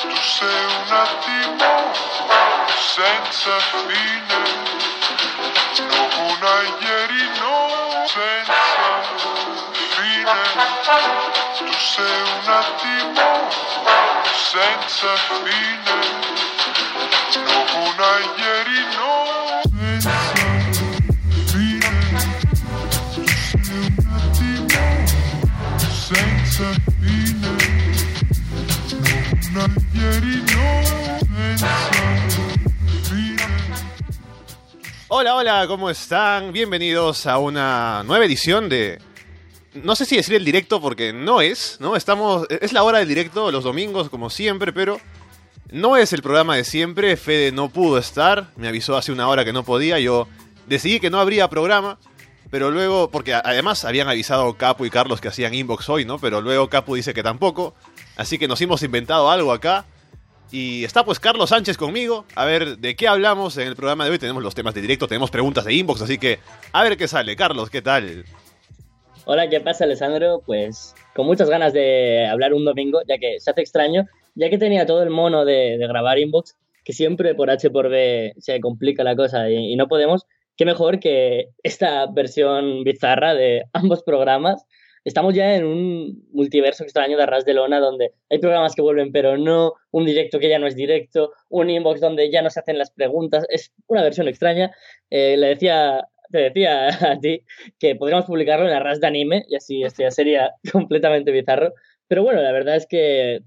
tu sei un attimo senza fine, non una ieri no senza fine, tu sei un attimo senza fine. Hola, hola, ¿cómo están? Bienvenidos a una nueva edición de. No sé si decir el directo porque no es, ¿no? Estamos. Es la hora del directo los domingos, como siempre, pero. No es el programa de siempre. Fede no pudo estar. Me avisó hace una hora que no podía. Yo decidí que no habría programa. Pero luego, porque además habían avisado Capu y Carlos que hacían inbox hoy, ¿no? Pero luego Capu dice que tampoco. Así que nos hemos inventado algo acá. Y está pues Carlos Sánchez conmigo. A ver, ¿de qué hablamos en el programa de hoy? Tenemos los temas de directo, tenemos preguntas de inbox, así que a ver qué sale. Carlos, ¿qué tal? Hola, ¿qué pasa, Alessandro? Pues con muchas ganas de hablar un domingo, ya que se hace extraño, ya que tenía todo el mono de, grabar inbox, que siempre por H por B se complica la cosa y, y no podemos. Qué mejor que esta versión bizarra de ambos programas estamos ya en un multiverso extraño de Arras de Lona donde hay programas que vuelven pero no, un directo que ya no es directo, un inbox donde ya no se hacen las preguntas, es una versión extraña. Eh, le decía, te decía a ti que podríamos publicarlo en Arras de Anime y así esto sería completamente bizarro. Pero bueno, la verdad es que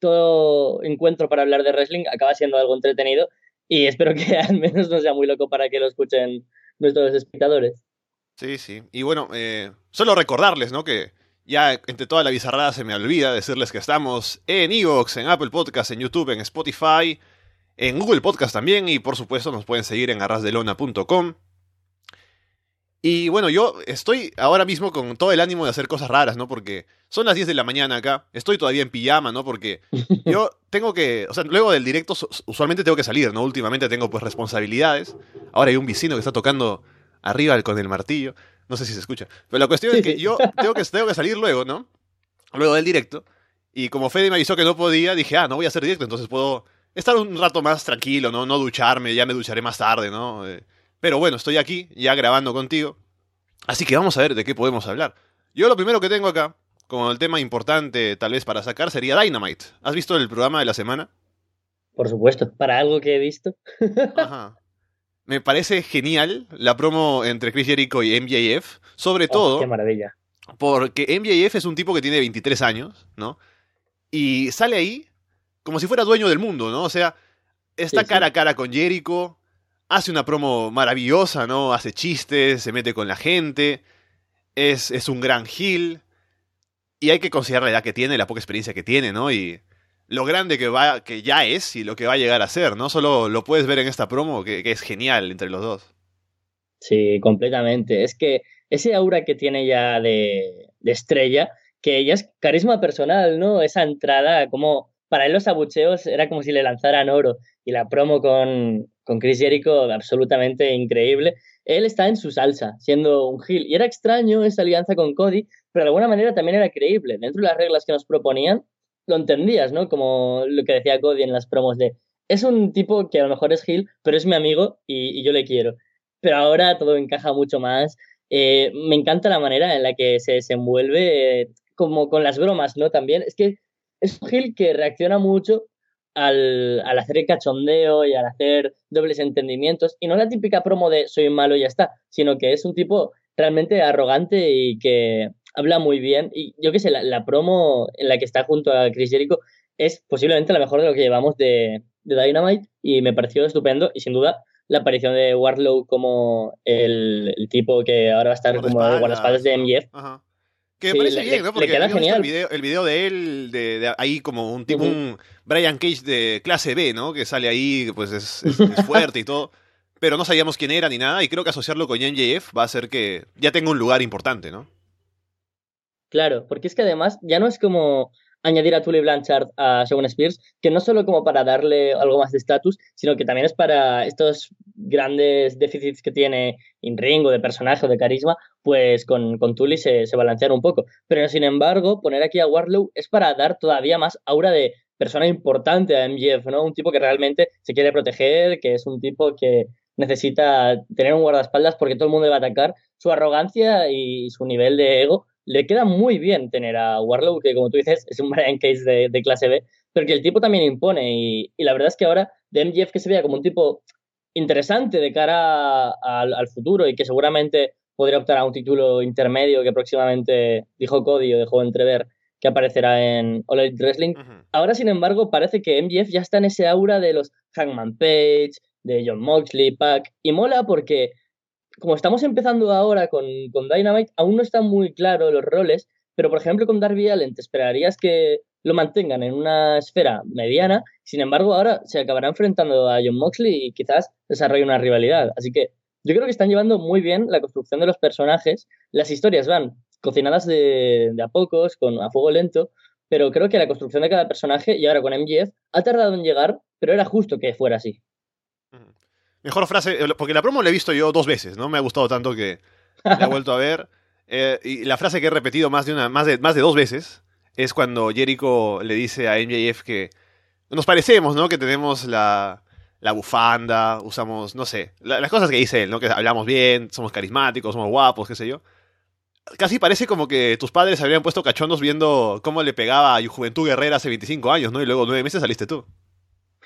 todo encuentro para hablar de wrestling acaba siendo algo entretenido y espero que al menos no sea muy loco para que lo escuchen nuestros espectadores. Sí, sí. Y bueno, eh, solo recordarles, ¿no? Que ya entre toda la bizarrada se me olvida decirles que estamos en Evox, en Apple Podcast, en YouTube, en Spotify, en Google Podcast también y por supuesto nos pueden seguir en arrasdelona.com. Y bueno, yo estoy ahora mismo con todo el ánimo de hacer cosas raras, ¿no? Porque son las 10 de la mañana acá, estoy todavía en pijama, ¿no? Porque yo tengo que, o sea, luego del directo usualmente tengo que salir, ¿no? Últimamente tengo pues responsabilidades. Ahora hay un vecino que está tocando arriba con el martillo. No sé si se escucha. Pero la cuestión es que yo tengo que, tengo que salir luego, ¿no? Luego del directo. Y como Fede me avisó que no podía, dije, ah, no voy a hacer directo, entonces puedo estar un rato más tranquilo, ¿no? No ducharme, ya me ducharé más tarde, ¿no? Eh, pero bueno, estoy aquí, ya grabando contigo. Así que vamos a ver de qué podemos hablar. Yo lo primero que tengo acá, como el tema importante tal vez para sacar, sería Dynamite. ¿Has visto el programa de la semana? Por supuesto, para algo que he visto. Ajá me parece genial la promo entre Chris Jericho y MJF, sobre oh, todo. maravilla. Porque MJF es un tipo que tiene 23 años, ¿no? Y sale ahí como si fuera dueño del mundo, ¿no? O sea, está cara a cara con Jericho, hace una promo maravillosa, ¿no? Hace chistes, se mete con la gente, es, es un gran heel. Y hay que considerar la edad que tiene, la poca experiencia que tiene, ¿no? Y, lo grande que, va, que ya es y lo que va a llegar a ser, ¿no? Solo lo puedes ver en esta promo, que, es genial entre los dos. Sí, completamente. Es que ese aura que tiene ya de, estrella, que ya es carisma personal, ¿no? Esa entrada, como para él los abucheos era como si le lanzaran oro. Y la promo con, con Chris Jericho, absolutamente increíble. Él está en su salsa, siendo un heel. Y era extraño esa alianza con Cody, pero de alguna manera también era creíble. Dentro de las reglas que nos proponían, lo entendías, ¿no? Como lo que decía Cody en las promos de, es un tipo que a lo mejor es Gil, pero es mi amigo y, yo le quiero. Pero ahora todo encaja mucho más. Eh, me encanta la manera en la que se desenvuelve, eh, como con las bromas, ¿no? También es que es un Gil que reacciona mucho al, al hacer cachondeo y al hacer dobles entendimientos. Y no la típica promo de soy malo y ya está, sino que es un tipo realmente arrogante y que habla muy bien. Y yo qué sé, la, promo en la que está junto a Chris Jericho es posiblemente la mejor de lo que llevamos de, Dynamite y me pareció estupendo y sin duda la aparición de Warlow como el, tipo que ahora va a estar como las guardaespaldas de MJF. Que parece bien, ¿no? Porque El, video, el video, de él, de, ahí como un tipo, un Brian Cage de clase B, ¿no? Que sale ahí, pues es, fuerte y todo. Pero no sabíamos quién era ni nada, y creo que asociarlo con MJF va a hacer que ya tenga un lugar importante, ¿no? Claro, porque es que además ya no es como añadir a Tully Blanchard a Sean Spears, que no solo como para darle algo más de estatus, sino que también es para estos grandes déficits que tiene en ring de personaje o de carisma, pues con, Tully se, se un poco. Pero sin embargo, poner aquí a Warlow es para dar todavía más aura de persona importante a MJF, ¿no? Un tipo que realmente se quiere proteger, que es un tipo que necesita tener un guardaespaldas porque todo el mundo le va a atacar. Su arrogancia y su nivel de ego le queda muy bien tener a Warlow, que como tú dices, es un Brian Case de, clase B, pero que el tipo también impone. Y, la verdad es que ahora de MGF que se vea como un tipo interesante de cara al futuro y que seguramente podría optar a un título intermedio que próximamente dijo Cody o dejó entrever que aparecerá en All Elite Wrestling. Ahora, sin embargo, parece que MJF ya está en ese aura de los Hangman Page, de John Moxley, Pac, y mola porque como estamos empezando ahora con, Dynamite, aún no están muy claros los roles, pero por ejemplo con Darby Allen te esperarías que lo mantengan en una esfera mediana, sin embargo ahora se acabará enfrentando a John Moxley y quizás desarrolle una rivalidad. Así que yo creo que están llevando muy bien la construcción de los personajes, las historias van cocinadas de, a pocos, con a fuego lento, pero creo que la construcción de cada personaje, y ahora con MGF, ha tardado en llegar, pero era justo que fuera así. Mm. Mejor frase, eh, porque la promo la he visto yo dos veces, ¿no? Me ha gustado tanto que la he vuelto a ver. Eh, y la frase que he repetido más de, una, más, de, más de dos veces es cuando Jericho le dice a MJF que nos parecemos, ¿no? Que tenemos la, la bufanda, usamos, no sé, las cosas que dice él, ¿no? Que hablamos bien, somos carismáticos, somos guapos, qué sé yo. Casi parece como que tus padres habrían puesto cachondos viendo cómo le pegaba a Juventud Guerrera hace 25 años, ¿no? Y luego nueve meses saliste tú.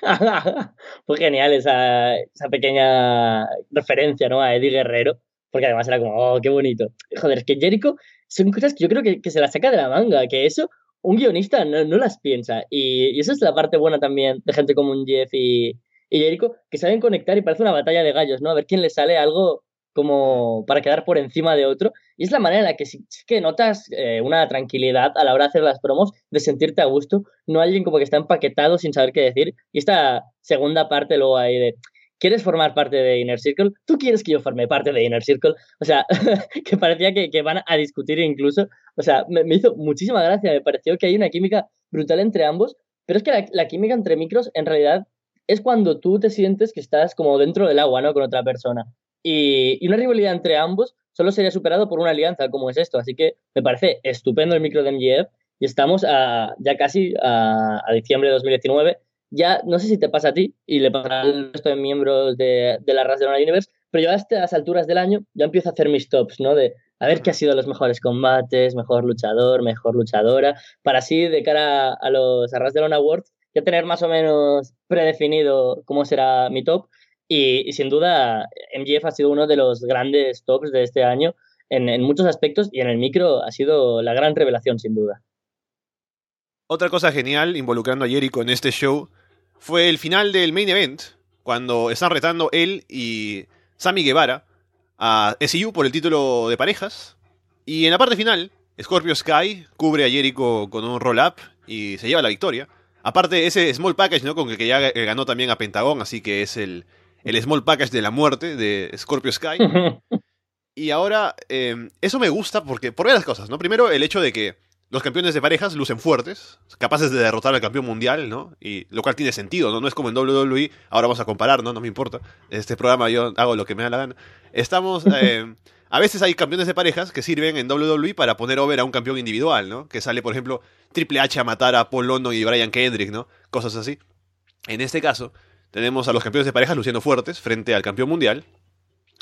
Fue genial esa, esa, pequeña referencia ¿no? a Eddie Guerrero, porque además era como, oh, qué bonito. Joder, es que Jericho son cosas que yo creo que, se las saca de la manga, que eso un guionista no, las piensa. Y, y, esa es la parte buena también de gente como un Jeff y, y Jericho, que saben conectar y parece una batalla de gallos, ¿no? A ver quién le sale algo como para quedar por encima de otro. Y es la manera en la que que notas eh, una tranquilidad a la hora de hacer las promos, de sentirte a gusto, no alguien como que está empaquetado sin saber qué decir. Y esta segunda parte luego ahí de, ¿quieres formar parte de Inner Circle? ¿Tú quieres que yo forme parte de Inner Circle? O sea, que parecía que, van a discutir incluso. O sea, me, hizo muchísima gracia, me pareció que hay una química brutal entre ambos, pero es que la, la química entre micros en realidad es cuando tú te sientes que estás como dentro del agua, ¿no? Con otra persona y, una rivalidad entre ambos solo sería superado por una alianza como es esto. Así que me parece estupendo el micro de MJF y estamos ya casi a, diciembre de 2019. Ya no sé si te pasa a ti y le pasa al resto de miembros de, la Ras de Universe, pero yo a estas alturas del año ya empiezo a hacer mis tops, ¿no? De a ver qué ha sido los mejores combates, mejor luchador, mejor luchadora, para así de cara a, los Arras de Lona Awards ya tener más o menos predefinido cómo será mi top y, sin duda, MGF ha sido uno de los grandes tops de este año en, muchos aspectos y en el micro ha sido la gran revelación, sin duda. Otra cosa genial, involucrando a Jericho en este show, fue el final del main event, cuando están retando él y Sammy Guevara a SIU por el título de parejas. Y en la parte final, Scorpio Sky cubre a Jericho con un roll-up y se lleva la victoria. Aparte, ese small package, ¿no? Con el que ya ganó también a Pentagón, así que es el, el Small Package de la muerte de Scorpio Sky. y ahora, eh, eso me gusta porque, por varias cosas, ¿no? Primero, el hecho de que los campeones de parejas lucen fuertes, capaces de derrotar al campeón mundial, ¿no? Y lo cual tiene sentido, ¿no? No es como en WWE, ahora vamos a comparar, ¿no? No me importa. En este programa yo hago lo que me da la gana. Estamos... Eh, a veces hay campeones de parejas que sirven en WWE para poner over a un campeón individual, ¿no? Que sale, por ejemplo, Triple H a matar a Paul London y Brian Kendrick, ¿no? Cosas así. En este caso, tenemos a los campeones de parejas luciendo fuertes frente al campeón mundial.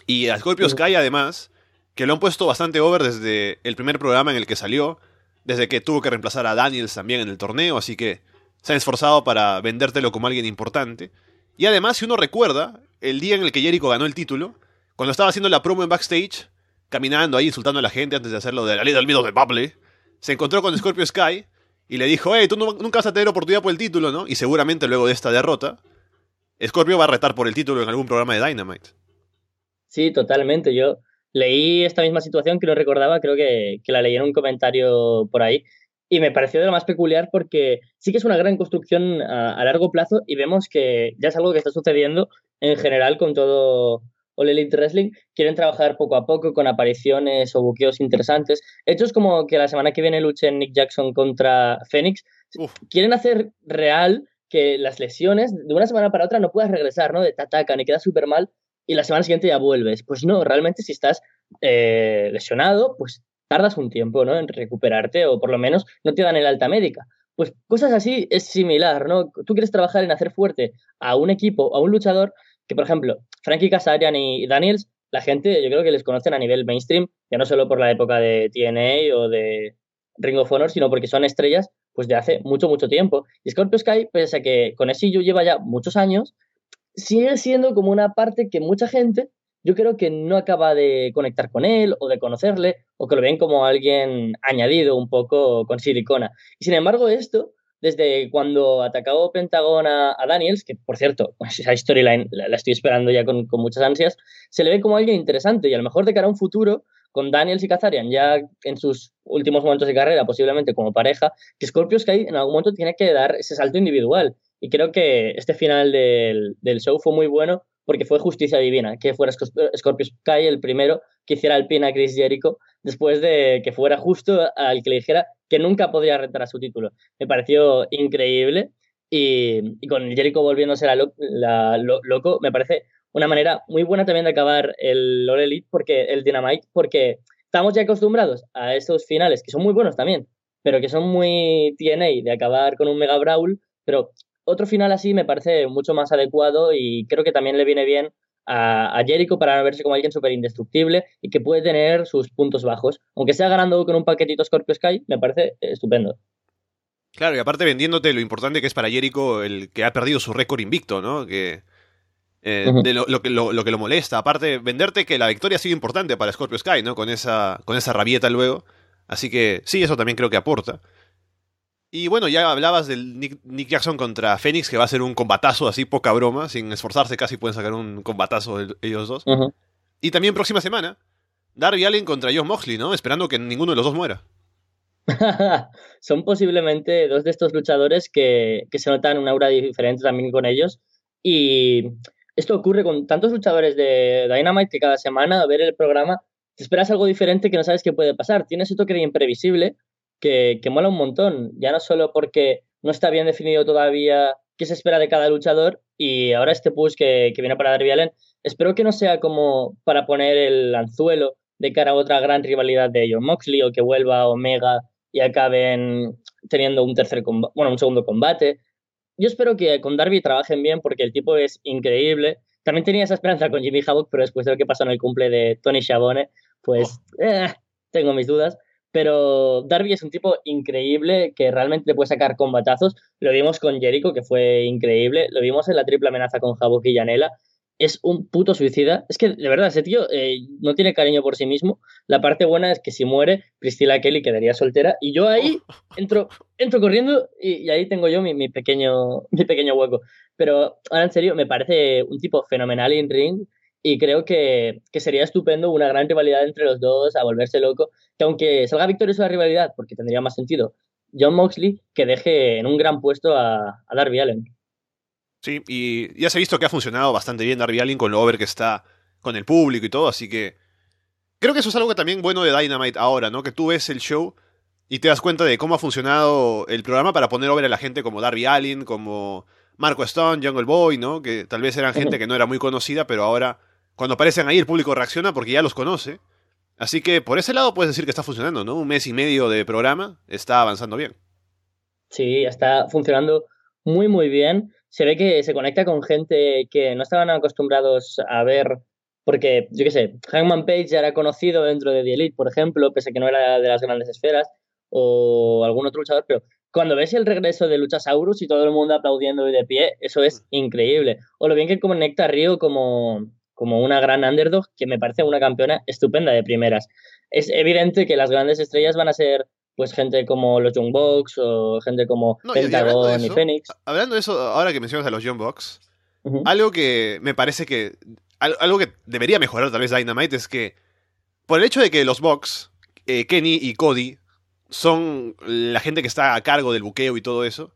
Y a Scorpio Sky, además, que lo han puesto bastante over desde el primer programa en el que salió, desde que tuvo que reemplazar a Daniels también en el torneo, así que se han esforzado para vendértelo como alguien importante. Y además, si uno recuerda, el día en el que Jericho ganó el título, cuando estaba haciendo la promo en backstage, caminando ahí insultando a la gente antes de hacerlo de la ley del miedo de Bubble, se encontró con Scorpio Sky y le dijo, hey, tú nunca vas a tener oportunidad por el título, ¿no? Y seguramente luego de esta derrota, Scorpio va a retar por el título en algún programa de Dynamite. Sí, totalmente. Yo leí esta misma situación que no recordaba, creo que, la leí en un comentario por ahí. Y me pareció de lo más peculiar porque sí que es una gran construcción a, largo plazo y vemos que ya es algo que está sucediendo en general con todo All Elite Wrestling. Quieren trabajar poco a poco con apariciones o buqueos interesantes. Hechos como que la semana que viene luchen Nick Jackson contra Phoenix. Quieren hacer real que las lesiones de una semana para otra no puedas regresar, ¿no? Te atacan y quedas súper mal y la semana siguiente ya vuelves. Pues no, realmente si estás eh, lesionado, pues tardas un tiempo, ¿no? En recuperarte o por lo menos no te dan el alta médica. Pues cosas así es similar, ¿no? Tú quieres trabajar en hacer fuerte a un equipo, a un luchador, que por ejemplo, Frankie Casarian y Daniels, la gente yo creo que les conocen a nivel mainstream, ya no solo por la época de TNA o de Ring of Honor, sino porque son estrellas pues de hace mucho, mucho tiempo. Y Scorpio Sky, pese a que con ese yo lleva ya muchos años, sigue siendo como una parte que mucha gente yo creo que no acaba de conectar con él o de conocerle o que lo ven como alguien añadido un poco con silicona. Y sin embargo esto, desde cuando atacó pentagona a, Daniels, que por cierto, pues, esa storyline la, estoy esperando ya con, con, muchas ansias, se le ve como alguien interesante y a lo mejor de cara a un futuro con Daniels y Kazarian ya en sus últimos momentos de carrera, posiblemente como pareja, que Scorpio Sky en algún momento tiene que dar ese salto individual. Y creo que este final del, show fue muy bueno porque fue justicia divina, que fuera eh, Scorpio Kai el primero que hiciera el pin a Chris Jericho, después de que fuera justo al que le dijera que nunca podría retar a su título. Me pareció increíble y, con Jericho volviéndose la loco, me parece una manera muy buena también de acabar el LoL Elite, porque, el Dynamite, porque estamos ya acostumbrados a esos finales, que son muy buenos también, pero que son muy TNA, de acabar con un Mega Brawl, pero otro final así me parece mucho más adecuado y creo que también le viene bien a, Jericho para verse como alguien súper indestructible y que puede tener sus puntos bajos. Aunque sea ganando con un paquetito Scorpio Sky, me parece estupendo. Claro, y aparte vendiéndote lo importante que es para Jericho el que ha perdido su récord invicto, ¿no? Que eh, de lo, que, lo, que lo molesta. Aparte, venderte que la victoria ha sido importante para Scorpio Sky, ¿no? Con esa, con esa rabieta luego. Así que sí, eso también creo que aporta. Y bueno, ya hablabas del Nick, Jackson contra Phoenix, que va a ser un combatazo así, poca broma. Sin esforzarse casi pueden sacar un combatazo ellos dos. Y también próxima semana, Darby Allen contra Josh Moxley, ¿no? Esperando que ninguno de los dos muera. Son posiblemente dos de estos luchadores que, que se notan una aura diferente también con ellos. Y esto ocurre con tantos luchadores de Dynamite que cada semana a ver el programa te esperas algo diferente que no sabes qué puede pasar. Tienes esto que es imprevisible que, que mola un montón. Ya no solo porque no está bien definido todavía qué se espera de cada luchador y ahora este push que, viene para Darby Allen, espero que no sea como para poner el anzuelo de cara a otra gran rivalidad de ellos, Moxley o que vuelva Omega y acaben teniendo un tercer bueno, un segundo combate yo espero que con Darby trabajen bien porque el tipo es increíble. También tenía esa esperanza con Jimmy Havoc, pero después de lo que pasó en el cumple de Tony Schiavone, pues oh. eh, tengo mis dudas. Pero Darby es un tipo increíble que realmente le puede sacar combatazos. Lo vimos con Jericho, que fue increíble. Lo vimos en la triple amenaza con Havoc y Yanela es un puto suicida. Es que, de verdad, ese tío eh, no tiene cariño por sí mismo. La parte buena es que si muere, Priscilla Kelly quedaría soltera. Y yo ahí entro, entro corriendo y, ahí tengo yo mi, pequeño, mi pequeño hueco. Pero ahora en serio, me parece un tipo fenomenal in ring. Y creo que, sería estupendo una gran rivalidad entre los dos, a volverse loco. Que aunque salga victorioso la rivalidad, porque tendría más sentido, John Moxley, que deje en un gran puesto a, a Darby Allen. Sí, y ya se ha visto que ha funcionado bastante bien Darby Allin con lo over que está con el público y todo, así que creo que eso es algo también bueno de Dynamite ahora, ¿no? Que tú ves el show y te das cuenta de cómo ha funcionado el programa para poner over a la gente como Darby Allin, como Marco Stone, Jungle Boy, ¿no? Que tal vez eran gente que no era muy conocida, pero ahora cuando aparecen ahí el público reacciona porque ya los conoce. Así que por ese lado puedes decir que está funcionando, ¿no? Un mes y medio de programa está avanzando bien. Sí, está funcionando muy, muy bien se ve que se conecta con gente que no estaban acostumbrados a ver, porque, yo qué sé, Hangman Page ya era conocido dentro de The Elite, por ejemplo, pese a que no era de las grandes esferas, o algún otro luchador, pero cuando ves el regreso de Luchasaurus y todo el mundo aplaudiendo y de pie, eso es mm. increíble. O lo bien que conecta a Río como, como una gran underdog, que me parece una campeona estupenda de primeras. Es evidente que las grandes estrellas van a ser pues gente como los Young o gente como Pentagon y, Phoenix. Hablando de eso, ahora que mencionas a los Young algo que me parece que. Algo que debería mejorar tal vez Dynamite es que, por el hecho de que los Box, eh, Kenny y Cody, son la gente que está a cargo del buqueo y todo eso,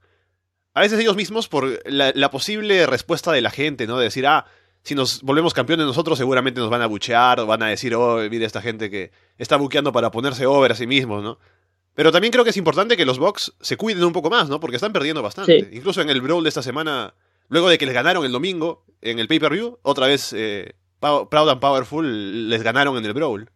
a veces ellos mismos, por la, la posible respuesta de la gente, ¿no? De decir, ah, si nos volvemos campeones nosotros, seguramente nos van a buchear o van a decir, oh, mira esta gente que está buqueando para ponerse over a sí mismos, ¿no? Pero también creo que es importante que los Bucks se cuiden un poco más, ¿no? Porque están perdiendo bastante. Incluso en el Brawl de esta semana, luego de que les ganaron el domingo en el pay-per-view, otra vez eh, Proud and Powerful les ganaron en el Brawl.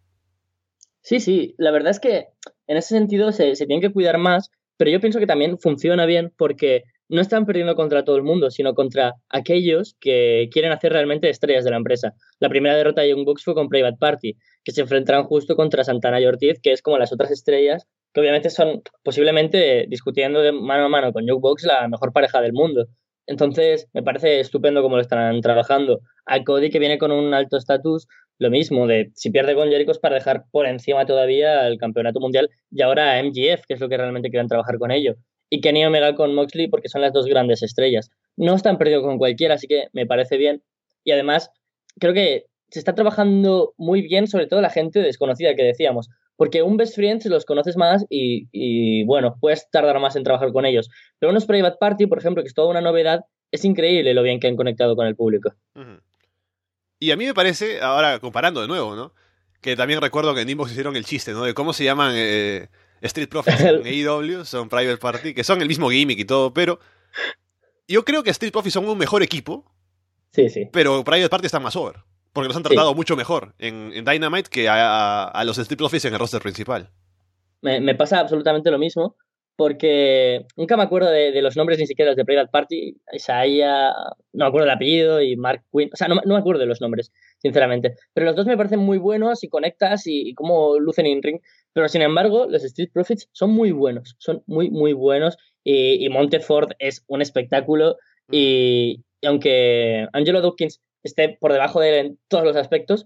Sí, sí, la verdad es que en ese sentido se, tienen que cuidar más, pero yo pienso que también funciona bien porque no están perdiendo contra todo el mundo, sino contra aquellos que quieren hacer realmente estrellas de la empresa. La primera derrota de un Bucks fue con Private Party, que se enfrentaron justo contra Santana y Ortiz, que es como las otras estrellas que obviamente son posiblemente, eh, discutiendo de mano a mano con Jukebox, la mejor pareja del mundo. Entonces, me parece estupendo cómo lo están trabajando. A Cody, que viene con un alto estatus, lo mismo, de si pierde con Jericho es para dejar por encima todavía el campeonato mundial y ahora a MGF, que es lo que realmente quieren trabajar con ello. Y Kenny Omega con Moxley, porque son las dos grandes estrellas. No están perdidos con cualquiera, así que me parece bien. Y además, creo que se está trabajando muy bien, sobre todo la gente desconocida que decíamos. Porque un best friend los conoces más y, bueno, puedes tardar más en trabajar con ellos. Pero unos private party, por ejemplo, que es toda una novedad, es increíble lo bien que han conectado con el público. Y a mí me parece, ahora comparando de nuevo, ¿no? Que también recuerdo que en Inbox hicieron el chiste, ¿no? De cómo se llaman eh, Street Profits en AEW, son private party, que son el mismo gimmick y todo, pero yo creo que Street Profits son un mejor equipo. Sí, sí. Pero private party está más over. Porque los han tratado mucho mejor en, Dynamite que a, los Street Profits en el roster principal. Me, pasa absolutamente lo mismo, porque nunca me acuerdo de, los nombres ni siquiera los de That Party. Isaiah, no me acuerdo del apellido, y Mark Quinn. O sea, no, me acuerdo de los nombres, sinceramente. Pero los dos me parecen muy buenos y conectas y, cómo lucen en ring. Pero sin embargo, los Street Profits son muy buenos, son muy, muy buenos. Y, y Monteford es un espectáculo. Mm. y aunque Angelo Dawkins esté por debajo de él en todos los aspectos,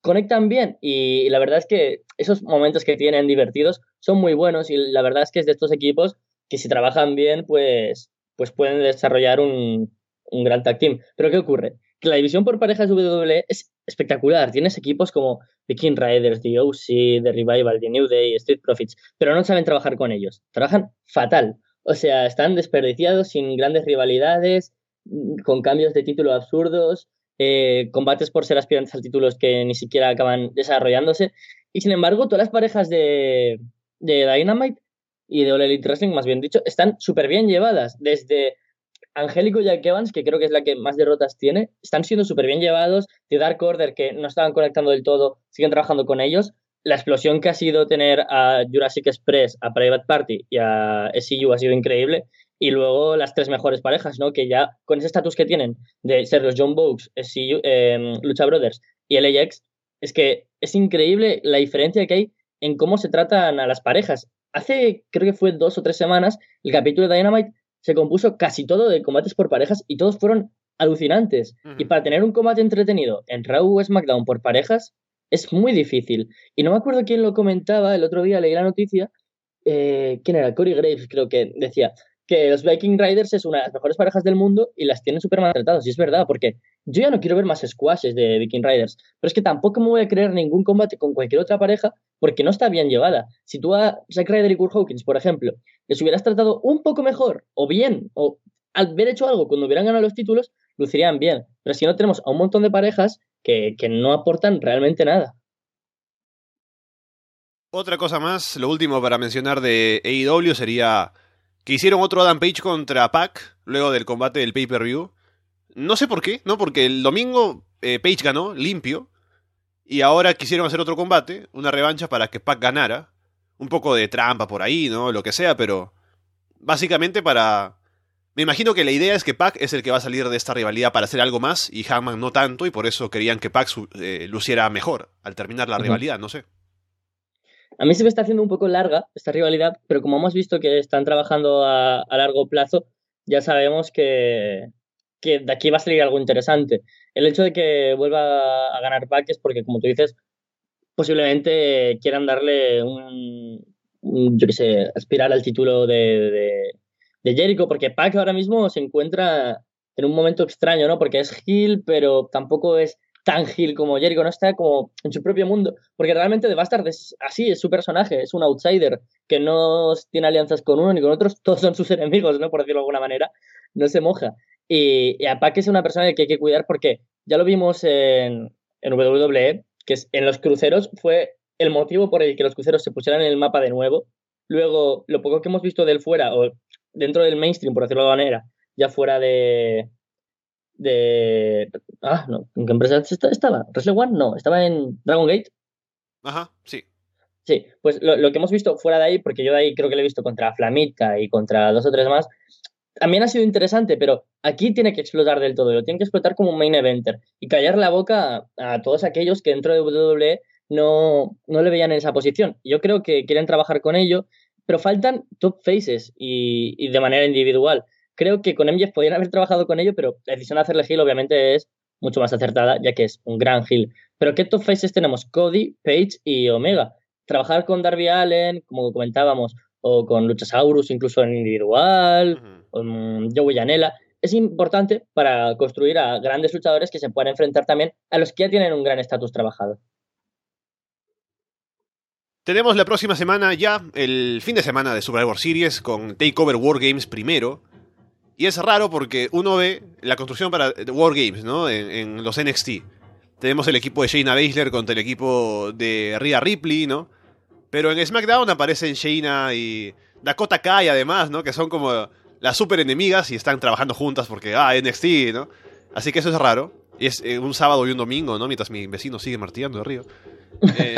conectan bien y la verdad es que esos momentos que tienen divertidos son muy buenos y la verdad es que es de estos equipos que si trabajan bien pues, pues pueden desarrollar un, un gran tag team. Pero ¿qué ocurre? Que la división por parejas WWE es espectacular. Tienes equipos como The King Riders, The OC, The Revival, The New Day, Street Profits, pero no saben trabajar con ellos. Trabajan fatal. O sea, están desperdiciados sin grandes rivalidades, mm, con cambios de título absurdos eh, combates por ser aspirantes al títulos que ni siquiera acaban desarrollándose. Y sin embargo, todas las parejas de, de Dynamite y de All Elite Wrestling, más bien dicho, están súper bien llevadas. Desde Angélico y Jack Evans, que creo que es la que más derrotas tiene, están siendo súper bien llevados. De Dark Order, que no estaban conectando del todo, siguen trabajando con ellos. La explosión que ha sido tener a Jurassic Express, a Private Party y a SEU ha sido increíble y luego las tres mejores parejas, ¿no? Que ya con ese estatus que tienen de ser los John Bogues, eh, em, Lucha Brothers y LAX, es que es increíble la diferencia que hay en cómo se tratan a las parejas. Hace, creo que fue dos o tres semanas, el capítulo de Dynamite se compuso casi todo de combates por parejas y todos fueron alucinantes. Y para tener un combate entretenido en Raw o SmackDown por parejas es muy difícil. Y no me acuerdo quién lo comentaba, el otro día leí la noticia, eh, ¿quién era? Corey Graves creo que decía, que los Viking Riders es una de las mejores parejas del mundo y las tienen súper maltratados. Y es verdad, porque yo ya no quiero ver más squashes de Viking Riders, pero es que tampoco me voy a creer ningún combate con cualquier otra pareja porque no está bien llevada. Si tú a Zack Ryder y Kurt Hawkins, por ejemplo, les hubieras tratado un poco mejor o bien, o al haber hecho algo cuando hubieran ganado los títulos, lucirían bien. Pero si no, tenemos a un montón de parejas que, que no aportan realmente nada. Otra cosa más, lo último para mencionar de AEW sería que hicieron otro Adam Page contra Pac luego del combate del pay-per-view. No sé por qué, ¿no? Porque el domingo eh, Page ganó, limpio, y ahora quisieron hacer otro combate, una revancha para que Pac ganara. Un poco de trampa por ahí, ¿no? Lo que sea, pero básicamente para... Me imagino que la idea es que Pac es el que va a salir de esta rivalidad para hacer algo más y Hammond no tanto y por eso querían que Pac eh, luciera mejor al terminar la rivalidad, no sé. A mí se me está haciendo un poco larga esta rivalidad, pero como hemos visto que están trabajando a, largo plazo, ya sabemos que, de aquí va a salir algo interesante. El hecho de que vuelva a ganar Pac es porque, como tú dices, posiblemente quieran darle un, yo qué sé, aspirar al título de, de, de Jericho, porque Pac ahora mismo se encuentra en un momento extraño, ¿no? Porque es Gil, pero tampoco es tan como Jericho, no está como en su propio mundo, porque realmente The Bastard es así, es su personaje, es un outsider que no tiene alianzas con uno ni con otros, todos son sus enemigos, ¿no? Por decirlo de alguna manera, no se moja. Y, y a es una persona que hay que cuidar porque ya lo vimos en, en WWE, que es, en los cruceros fue el motivo por el que los cruceros se pusieran en el mapa de nuevo. Luego, lo poco que hemos visto de él fuera, o dentro del mainstream, por decirlo de alguna manera, ya fuera de, de... Ah, no, ¿en qué empresa estaba? ¿Wrestle One? No, estaba en Dragon Gate. Ajá, sí. Sí, pues lo, que hemos visto fuera de ahí, porque yo de ahí creo que lo he visto contra Flamitka y contra dos o tres más, también ha sido interesante, pero aquí tiene que explotar del todo, lo tiene que explotar como un main eventer y callar la boca a, todos aquellos que dentro de WWE no, le veían en esa posición. Yo creo que quieren trabajar con ello, pero faltan top faces y de manera individual creo que con MJF podrían haber trabajado con ello, pero la decisión de hacerle heel obviamente es mucho más acertada, ya que es un gran heel. Pero ¿qué top faces tenemos? Cody, Page y Omega. Trabajar con Darby Allen, como comentábamos, o con Luchasaurus, incluso en individual, uh Joey Janela, es importante para construir a grandes luchadores que se puedan enfrentar también a los que ya tienen un gran estatus trabajado. Tenemos la próxima semana ya el fin de semana de Survivor Series con Takeover WarGames primero y es raro porque uno ve la construcción para eh, War ¿no? En, los NXT. Tenemos el equipo de Shayna Baszler contra el equipo de Rhea Ripley, ¿no? Pero en SmackDown aparecen Shayna y Dakota Kai además, ¿no? Que son como las super enemigas y están trabajando juntas porque, ah, NXT, ¿no? Así que eso es raro. Y es eh, un sábado y un domingo, ¿no? Mientras mi vecino sigue martillando de río. Eh,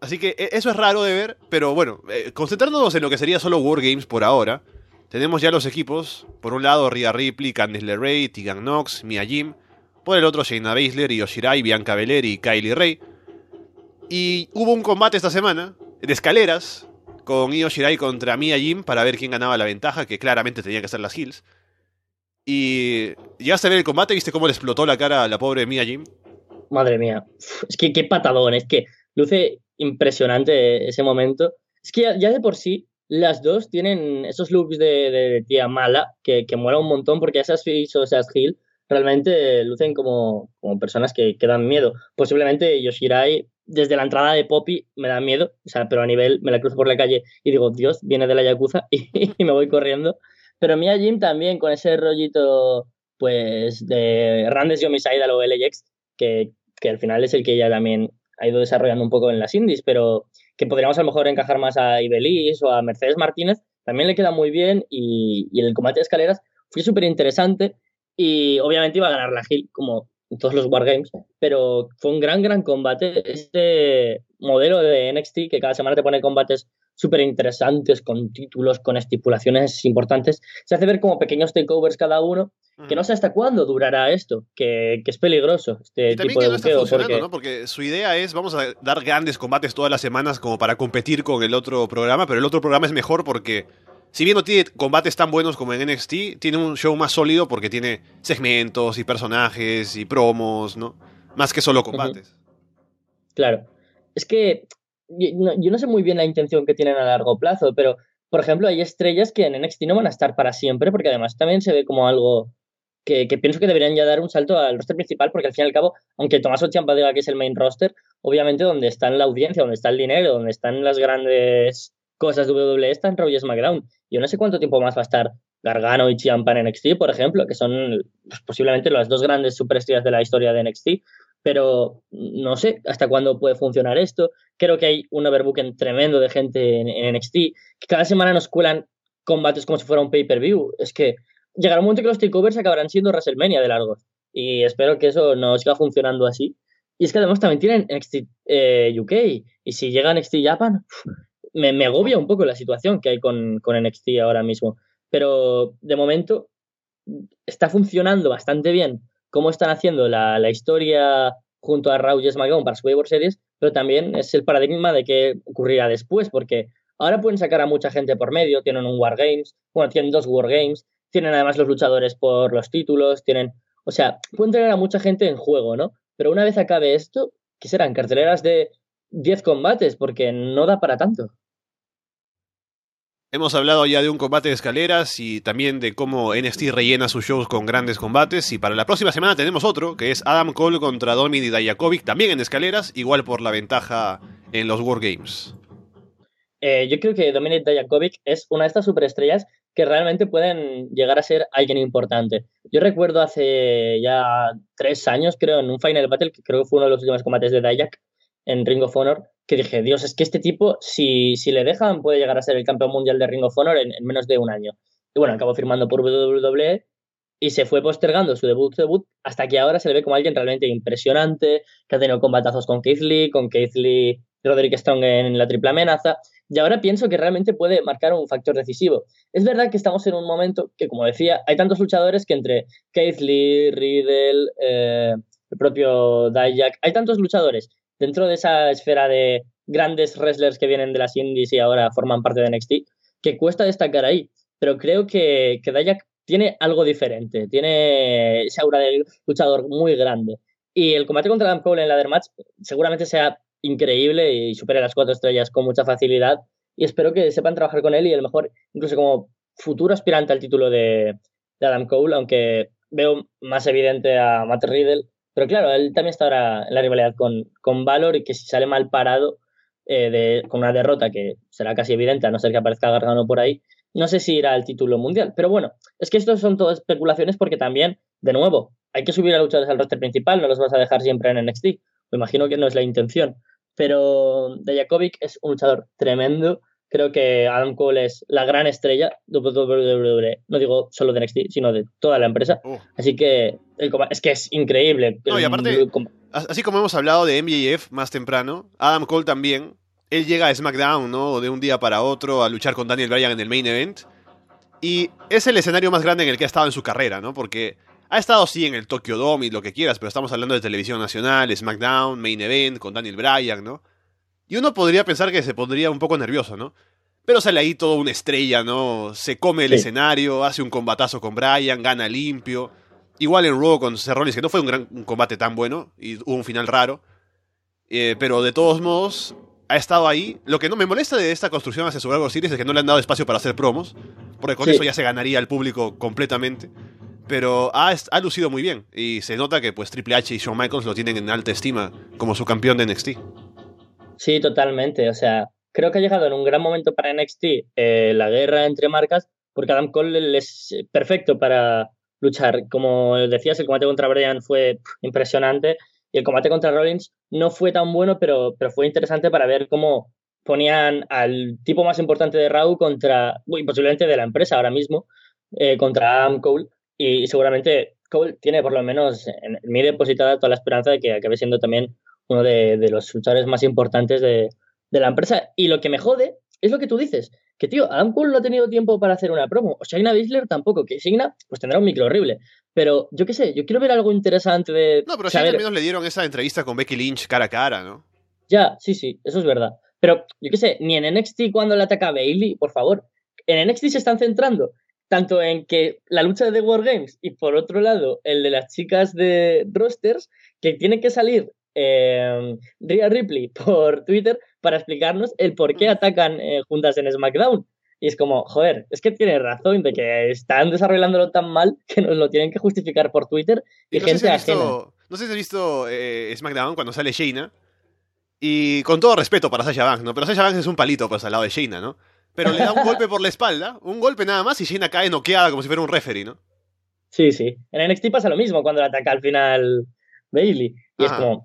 así que eso es raro de ver, pero bueno, concentrándonos en lo que sería solo Wargames Games por ahora. Tenemos ya los equipos, por un lado Ria Ripley, Candice LeRae, Tegan Knox, Mia Jim, por el otro Shayna Baszler, Shirai, Bianca Belair y Kylie Rey. Y hubo un combate esta semana de escaleras con Io contra Mia Jim para ver quién ganaba la ventaja, que claramente tenía que ser las Hills. Y ya a ver el combate, ¿viste cómo le explotó la cara a la pobre Mia Jim? Madre mía, es que qué patadón, es que luce impresionante ese momento. Es que ya de por sí las dos tienen esos looks de, tía mala que, que un montón porque esas fish o esas heel realmente lucen como, como personas que, que, dan miedo. Posiblemente Yoshirai, desde la entrada de Poppy, me da miedo, o sea, pero a nivel me la cruzo por la calle y digo, Dios, viene de la Yakuza y, me voy corriendo. Pero Mia Jim también con ese rollito, pues, de Randes Homicidal o LAX, que, que al final es el que ella también ha ido desarrollando un poco en las indies, pero que podríamos a lo mejor encajar más a Ibelis o a Mercedes Martínez, también le queda muy bien y, el combate de escaleras fue súper interesante y obviamente iba a ganar la Gil como en todos los Wargames, pero fue un gran, gran combate. Este modelo de NXT que cada semana te pone combates súper interesantes, con títulos, con estipulaciones importantes. Se hace ver como pequeños takeovers cada uno, que no sé hasta cuándo durará esto, que, es peligroso este tipo de porque... su idea es vamos a dar grandes combates todas las semanas como para competir con el otro programa, pero el otro programa es mejor porque si bien no tiene combates tan buenos como en NXT, tiene un show más sólido porque tiene segmentos y personajes y promos, ¿no? Más que solo combates. Claro. Es que yo no, sé muy bien la intención que tienen a largo plazo, pero por ejemplo, hay estrellas que en NXT no van a estar para siempre, porque además también se ve como algo que, pienso que deberían ya dar un salto al roster principal, porque al fin y al cabo, aunque Tomás Ciampa diga que es el main roster, obviamente donde está la audiencia, donde está el dinero, donde están las grandes cosas de WWE, están en Raw y SmackDown. Yo no sé cuánto tiempo más va a estar Gargano y Ciampa en NXT, por ejemplo, que son pues, posiblemente las dos grandes superestrellas de la historia de NXT pero no sé hasta cuándo puede funcionar esto. Creo que hay un overbooking tremendo de gente en, NXT, que cada semana nos cuelan combates como si fuera un pay-per-view. Es que llegará un momento que los takeovers acabarán siendo WrestleMania de largos. Y espero que eso no siga funcionando así. Y es que además también tienen NXT eh, UK. Y si llega NXT Japan, me, agobia un poco la situación que hay con NXT ahora mismo. Pero de momento está funcionando bastante bien cómo están haciendo la, la historia junto a Raúl y SmackDown para Weibo Series, pero también es el paradigma de qué ocurrirá después, porque ahora pueden sacar a mucha gente por medio, tienen un War bueno, tienen dos War Games, tienen además los luchadores por los títulos, tienen, o sea, pueden tener a mucha gente en juego, ¿no? Pero una vez acabe esto, ¿qué serán? Carteleras de 10 combates, porque no da para tanto. Hemos hablado ya de un combate de escaleras y también de cómo NXT rellena sus shows con grandes combates. Y para la próxima semana tenemos otro, que es Adam Cole contra Dominic Dayakovic, también en escaleras, igual por la ventaja en los Wargames. Eh, yo creo que Dominic Dayakovic es una de estas superestrellas que realmente pueden llegar a ser alguien importante. Yo recuerdo hace ya tres años, creo, en un Final Battle, que creo que fue uno de los últimos combates de Dayak en Ring of Honor, que dije, Dios, es que este tipo, si, si le dejan, puede llegar a ser el campeón mundial de Ring of Honor en, menos de un año. Y bueno, acabó firmando por WWE y se fue postergando su debut, debut hasta que ahora se le ve como alguien realmente impresionante, que ha tenido combatazos con Keith Lee, con Keith Lee, Roderick Strong en la triple amenaza. Y ahora pienso que realmente puede marcar un factor decisivo. Es verdad que estamos en un momento que, como decía, hay tantos luchadores que entre Keith Lee, Riddle, eh, el propio Dayak, hay tantos luchadores dentro de esa esfera de grandes wrestlers que vienen de las indies y ahora forman parte de NXT, que cuesta destacar ahí. Pero creo que, que Dayak tiene algo diferente, tiene esa aura de luchador muy grande. Y el combate contra Adam Cole en la match seguramente sea increíble y supere las cuatro estrellas con mucha facilidad. Y espero que sepan trabajar con él y a lo mejor incluso como futuro aspirante al título de, de Adam Cole, aunque veo más evidente a Matt Riddle pero claro, él también está ahora en la rivalidad con, con Valor y que si sale mal parado eh, con una derrota que será casi evidente a no ser que aparezca Gargano por ahí, no sé si irá al título mundial. Pero bueno, es que estos son todas especulaciones porque también, de nuevo, hay que subir a luchadores al roster principal, no los vas a dejar siempre en NXT. Me imagino que no es la intención. Pero Jakovic es un luchador tremendo creo que Adam Cole es la gran estrella de WWE. No digo solo de NXT, sino de toda la empresa. Oh. Así que es que es increíble. y aparte, así como hemos hablado de MJF más temprano, Adam Cole también. Él llega a SmackDown, ¿no? De un día para otro a luchar con Daniel Bryan en el main event. Y es el escenario más grande en el que ha estado en su carrera, ¿no? Porque ha estado, sí, en el Tokyo Dome y lo que quieras, pero estamos hablando de televisión nacional, SmackDown, main event, con Daniel Bryan, ¿no? Y uno podría pensar que se pondría un poco nervioso, ¿no? Pero sale ahí toda una estrella, ¿no? Se come el escenario, hace un combatazo con Brian, gana limpio. Igual en Raw con cerrones que no fue un gran combate tan bueno y hubo un final raro. Eh, pero de todos modos, ha estado ahí. Lo que no me molesta de esta construcción hacia Survivor Series es que no le han dado espacio para hacer promos, porque con eso ya se ganaría el público completamente. Pero ha, lucido muy bien y se nota que pues Triple H y Shawn Michaels lo tienen en alta estima como su campeón de NXT. Sí, totalmente. O sea, creo que ha llegado en un gran momento para NXT eh, la guerra entre marcas, porque Adam Cole es perfecto para luchar. Como decías, el combate contra Brian fue impresionante y el combate contra Rollins no fue tan bueno, pero, pero fue interesante para ver cómo ponían al tipo más importante de Raw contra, posiblemente de la empresa ahora mismo, eh, contra Adam Cole. Y, seguramente Cole tiene por lo menos en, mi depositada toda la esperanza de que acabe siendo también uno de, los luchadores más importantes de, la empresa. Y lo que me jode es lo que tú dices, que tío, Adam Cole no ha tenido tiempo para hacer una promo, o Shayna Bisler tampoco, que Signa pues tendrá un micro horrible. Pero yo qué sé, yo quiero ver algo interesante de... No, pero si al menos le dieron esa entrevista con Becky Lynch cara a cara, ¿no? Ya, sí, sí, eso es verdad. Pero yo qué sé, ni en NXT cuando le ataca a Bailey, por favor. En NXT se están centrando tanto en que la lucha de The Games, y por otro lado el de las chicas de rosters, que tiene que salir eh, Rhea Ripley por Twitter para explicarnos el por qué mm. atacan eh, juntas en SmackDown. Y es como, joder, es que tiene razón de que están desarrollándolo tan mal que nos lo tienen que justificar por Twitter y, gente ajena. No sé si has visto eh, SmackDown cuando sale Shayna. Y con todo respeto para Sasha Banks, ¿no? Pero Sasha Banks es un palito pues, al lado de Shayna, ¿no? Pero le da un golpe por la espalda, un golpe nada más, y Shayna cae noqueada como si fuera un referee, ¿no? Sí, sí. En NXT pasa lo mismo cuando le ataca al final Bailey. Y es como,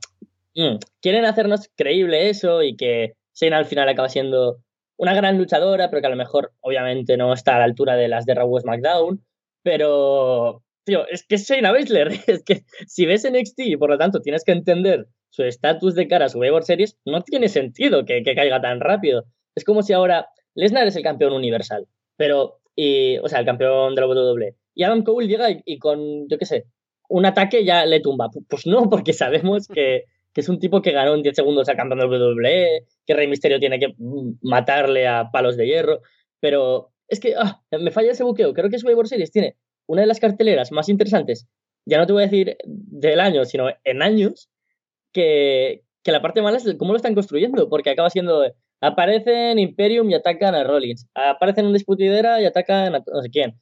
Mm. quieren hacernos creíble eso y que Shayna al final acaba siendo una gran luchadora, pero que a lo mejor obviamente no está a la altura de las de Raw SmackDown, pero tío, es que es Shayna Baszler, es que si ves NXT y por lo tanto tienes que entender su estatus de cara a su Webor Series, no tiene sentido que, caiga tan rápido. Es como si ahora Lesnar es el campeón universal, pero, y, o sea, el campeón de la WWE, y Adam Cole llega y, y con, yo qué sé, un ataque ya le tumba. Pues no, porque sabemos que que es un tipo que ganó en 10 segundos sacando el WWE, que Rey Misterio tiene que matarle a palos de hierro, pero es que ah, me falla ese buqueo. Creo que Survivor Series tiene una de las carteleras más interesantes, ya no te voy a decir del año, sino en años, que, que la parte mala es cómo lo están construyendo, porque acaba siendo... Aparecen Imperium y atacan a Rollins. Aparecen un Disputidera y atacan a no sé quién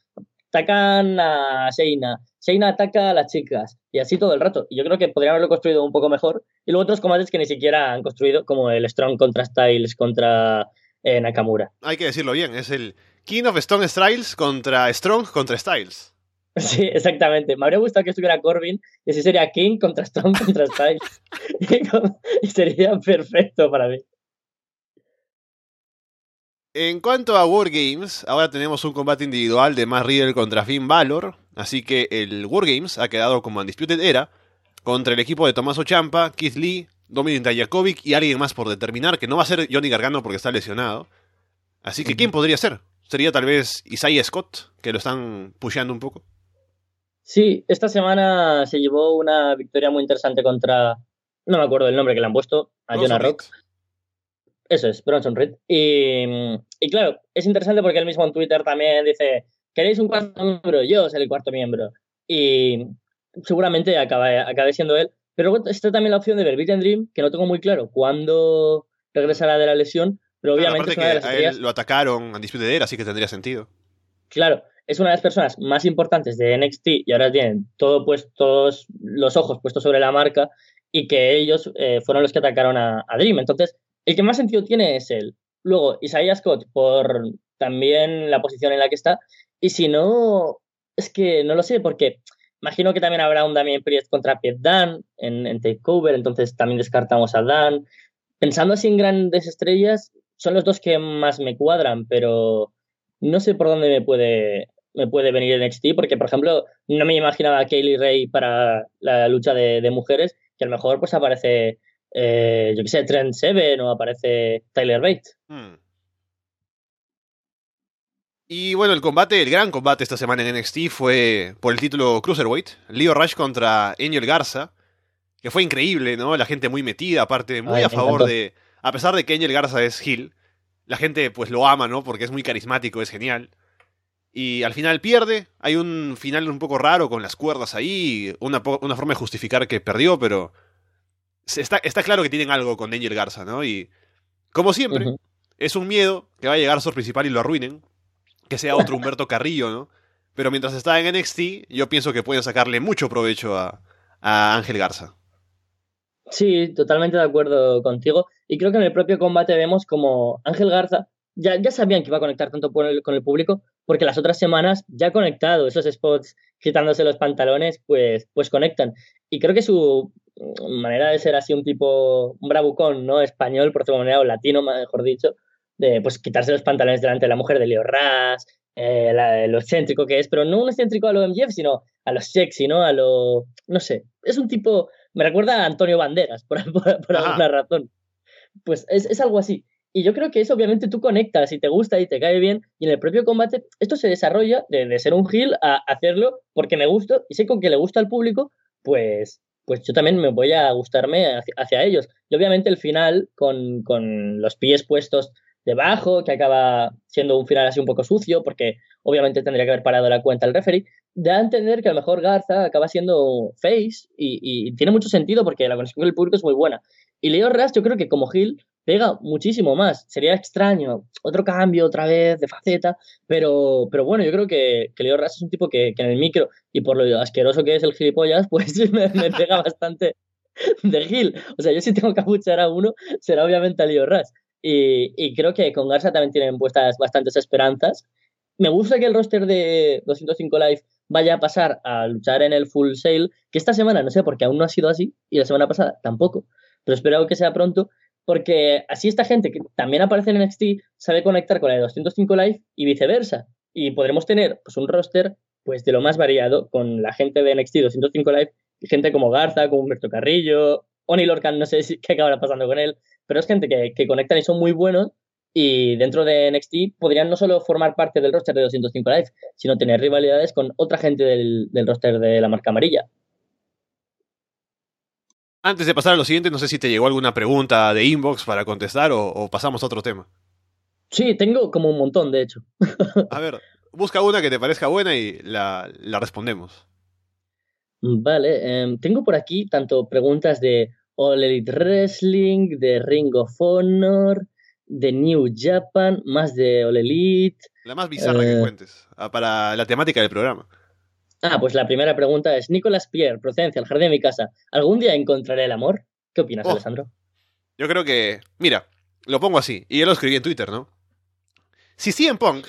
atacan a Seina, Sheina ataca a las chicas y así todo el rato. Y yo creo que podrían haberlo construido un poco mejor. Y luego otros combates que ni siquiera han construido, como el Strong contra Styles contra eh, Nakamura. Hay que decirlo bien, es el King of Stone Styles contra Strong contra Styles. Sí, exactamente. Me habría gustado que estuviera Corbin y así sería King contra Strong contra Styles. y sería perfecto para mí. En cuanto a Wargames, ahora tenemos un combate individual de más Riddle contra Finn Balor, así que el Wargames ha quedado como Undisputed Era contra el equipo de Tomaso Champa, Keith Lee, Dominic Dajakovic y alguien más por determinar, que no va a ser Johnny Gargano porque está lesionado. Así que, ¿quién podría ser? Sería tal vez Isaiah Scott, que lo están pusheando un poco. Sí, esta semana se llevó una victoria muy interesante contra, no me acuerdo el nombre que le han puesto, a Jonah Rock. Eso es, Bronson Reed. Y, claro, es interesante porque él mismo en Twitter también dice, ¿queréis un cuarto miembro? Yo soy el cuarto miembro. Y seguramente acabe, siendo él. Pero luego está también la opción de Verbit Dream, que no tengo muy claro cuándo regresará de la lesión, pero obviamente a él lo atacaron a de él, así que tendría sentido. Claro, es una de las personas más importantes de NXT y ahora tienen todo todos los ojos puestos sobre la marca y que ellos eh, fueron los que atacaron a Dream. Entonces, el que más sentido tiene es él. Luego, Isaiah Scott, por también la posición en la que está. Y si no, es que no lo sé, porque imagino que también habrá un Damien Priest contra Piet Dan en, en Takeover, entonces también descartamos a Dan. Pensando así en grandes estrellas, son los dos que más me cuadran, pero no sé por dónde me puede, me puede venir NXT, porque por ejemplo, no me imaginaba a Kaylee Ray para la lucha de, de mujeres, que a lo mejor pues aparece eh, yo qué sé, Trent Seven o aparece Tyler Bates. Hmm. Y bueno, el combate, el gran combate esta semana en NXT fue por el título Cruiserweight, Leo Rush contra Angel Garza, que fue increíble, ¿no? La gente muy metida, aparte, muy a favor de... A pesar de que Angel Garza es heel la gente pues lo ama, ¿no? Porque es muy carismático, es genial. Y al final pierde, hay un final un poco raro con las cuerdas ahí, una forma de justificar que perdió, pero Está, claro que tienen algo con Angel Garza, ¿no? Y como siempre, es un miedo que va a llegar a su principal y lo arruinen, que sea otro Humberto Carrillo, ¿no? Pero mientras está en NXT, yo pienso que pueden sacarle mucho provecho a, a Ángel Garza. Sí, totalmente de acuerdo contigo. Y creo que en el propio combate vemos como Ángel Garza, ya, ya sabían que iba a conectar tanto con el, con el público, porque las otras semanas ya ha conectado esos spots quitándose los pantalones, pues, pues conectan. Y creo que su mm, manera de ser así un tipo, un bravucón, ¿no? Español, por su manera, o latino, mejor dicho, de pues quitarse los pantalones delante de la mujer de Leo Ras, eh, lo excéntrico que es, pero no un excéntrico a lo MJF, sino a lo sexy, ¿no? A lo, no sé, es un tipo, me recuerda a Antonio Banderas, por, alguna razón. Pues es algo así. Y yo creo que eso obviamente tú conectas y te gusta y te cae bien. Y en el propio combate esto se desarrolla de, ser un heel a hacerlo porque me gusta y sé con que le gusta al público, pues, pues yo también me voy a gustarme hacia, ellos. Y obviamente el final con, con, los pies puestos debajo, que acaba siendo un final así un poco sucio porque obviamente tendría que haber parado la cuenta el referee, da a entender que a lo mejor Garza acaba siendo face y, y tiene mucho sentido porque la conexión con el público es muy buena. Y Leo Ras, yo creo que como Gil, pega muchísimo más. Sería extraño, otro cambio otra vez de faceta, pero, pero bueno, yo creo que, Leo Ras es un tipo que, en el micro, y por lo asqueroso que es el gilipollas, pues me, pega bastante de Gil. O sea, yo si tengo que apuchar a uno, será obviamente a Leo Ras. Y, y, creo que con Garza también tienen puestas bastantes esperanzas. Me gusta que el roster de 205 Live vaya a pasar a luchar en el full sale, que esta semana no sé porque aún no ha sido así y la semana pasada tampoco pero espero que sea pronto, porque así esta gente que también aparece en NXT sabe conectar con la de 205 Live y viceversa. Y podremos tener pues, un roster pues, de lo más variado con la gente de NXT 205 Live, gente como Garza, como Humberto Carrillo, Oni Lorcan, no sé qué acabará pasando con él, pero es gente que, que conectan y son muy buenos y dentro de NXT podrían no solo formar parte del roster de 205 Live, sino tener rivalidades con otra gente del, del roster de la marca amarilla. Antes de pasar a lo siguiente, no sé si te llegó alguna pregunta de inbox para contestar o, pasamos a otro tema. Sí, tengo como un montón, de hecho. a ver, busca una que te parezca buena y la, respondemos. Vale, em, tengo por aquí tanto preguntas de All Elite Wrestling, de Ring of Honor, de New Japan, más de All Elite. La más bizarra que eh, cuentes, ah, para la temática del programa. Ah, pues la primera pregunta es, Nicolás Pierre, procedencia, del jardín de mi casa, ¿algún día encontraré el amor? ¿Qué opinas, oh. Alessandro? Yo creo que, mira, lo pongo así, y yo lo escribí en Twitter, ¿no? Si CM Punk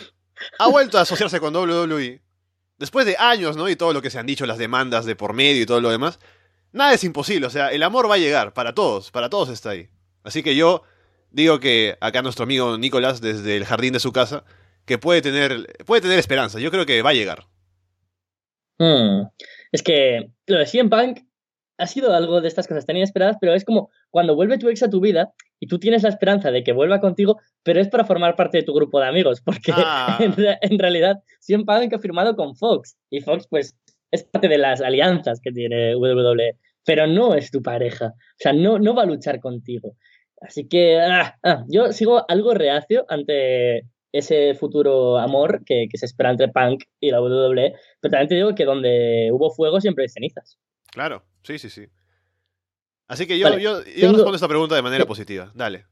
ha vuelto a asociarse con WWE, después de años, ¿no? Y todo lo que se han dicho, las demandas de por medio y todo lo demás, nada es imposible, o sea, el amor va a llegar, para todos, para todos está ahí. Así que yo digo que acá nuestro amigo Nicolás, desde el jardín de su casa, que puede tener, puede tener esperanza, yo creo que va a llegar. Hmm. Es que lo de CM Punk ha sido algo de estas cosas tan inesperadas, pero es como cuando vuelve tu ex a tu vida y tú tienes la esperanza de que vuelva contigo, pero es para formar parte de tu grupo de amigos, porque ah. en, realidad CM Punk ha firmado con Fox y Fox pues es parte de las alianzas que tiene WWE, pero no es tu pareja, o sea, no, no va a luchar contigo. Así que ah, ah, yo sigo algo reacio ante ese futuro amor que, se espera entre punk y la WWE. Pero también te digo que donde hubo fuego siempre hay cenizas. Claro, sí, sí, sí. Así que yo, yo, respondo esta pregunta de manera positiva. Dale.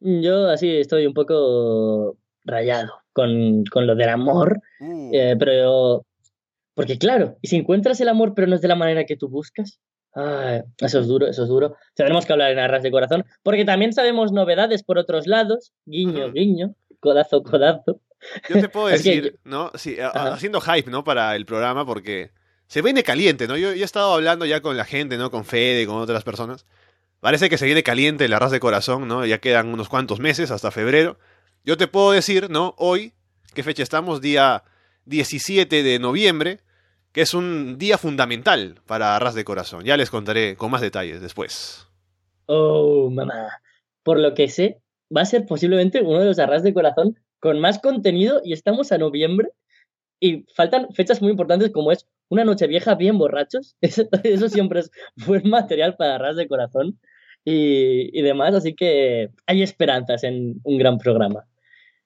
Mm, yo así estoy un poco rayado con, con lo del amor, uh. eh, pero porque claro, y si encuentras el amor pero no es de la manera que tú buscas, Ay, eso es duro, eso es duro. Tenemos que hablar en Arras de Corazón, porque también sabemos novedades por otros lados. Guiño, guiño, codazo, codazo. Yo te puedo decir, ¿no? Sí, haciendo hype, ¿no? Para el programa, porque se viene caliente, ¿no? Yo, he estado hablando ya con la gente, ¿no? Con Fede, con otras personas. Parece que se viene caliente la Arras de Corazón, ¿no? Ya quedan unos cuantos meses, hasta febrero. Yo te puedo decir, ¿no? Hoy, ¿qué fecha estamos? Día 17 de noviembre que es un día fundamental para Arras de Corazón. Ya les contaré con más detalles después. Oh, mamá. Por lo que sé, va a ser posiblemente uno de los Arras de Corazón con más contenido y estamos a noviembre y faltan fechas muy importantes como es una noche vieja bien borrachos. Eso, siempre es buen material para Arras de Corazón y, demás, así que hay esperanzas en un gran programa.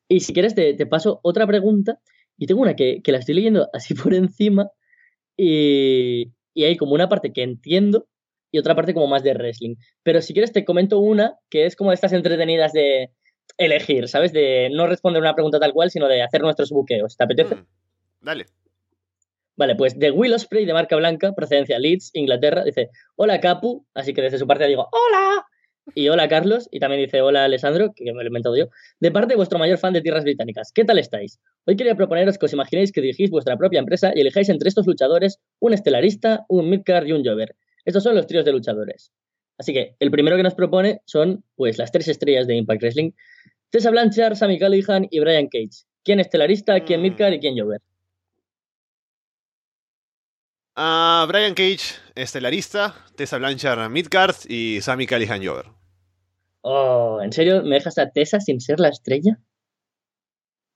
Y si quieres te, te paso otra pregunta y tengo una que la estoy leyendo así por encima y, y hay como una parte que entiendo y otra parte como más de wrestling. Pero si quieres te comento una que es como de estas entretenidas de elegir, ¿sabes? De no responder una pregunta tal cual, sino de hacer nuestros buqueos. ¿Te apetece? Mm, dale. Vale, pues de Will Osprey de marca blanca, procedencia Leeds, Inglaterra, dice, hola Capu, así que desde su parte digo, hola, y hola Carlos, y también dice hola Alessandro, que me lo he inventado yo, de parte de vuestro mayor fan de tierras británicas. ¿Qué tal estáis? Hoy quería proponeros que os imaginéis que dirigís vuestra propia empresa y elijáis entre estos luchadores un estelarista, un midcard y un jover. Estos son los tríos de luchadores. Así que el primero que nos propone son pues las tres estrellas de Impact Wrestling, Tessa Blanchard, Sammy Callihan y Brian Cage. ¿Quién estelarista, quién mm. midcard y quién jover? Ah, Brian Cage, estelarista, Tessa Blanchard, midcard y Sammy Callihan, jover. Oh, ¿en serio me dejas a Tessa sin ser la estrella?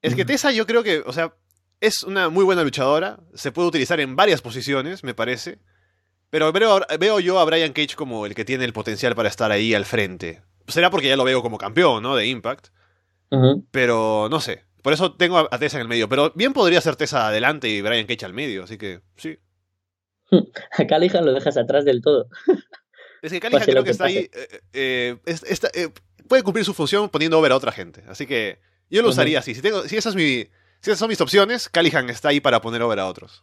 Es que mm. Tessa yo creo que, o sea, es una muy buena luchadora, se puede utilizar en varias posiciones, me parece. Pero veo, yo a Brian Cage como el que tiene el potencial para estar ahí al frente. Será porque ya lo veo como campeón, ¿no? De Impact. Pero no sé. Por eso tengo a, Tessa en el medio. Pero bien podría ser Tessa adelante y Brian Cage al medio, así que sí. Acá la lo dejas atrás del todo. Es que Calihan pues creo que, está ahí. Eh, eh, eh, puede cumplir su función poniendo over a otra gente. Así que yo lo usaría así. Si, esas son mis opciones, Callihan está ahí para poner over a otros.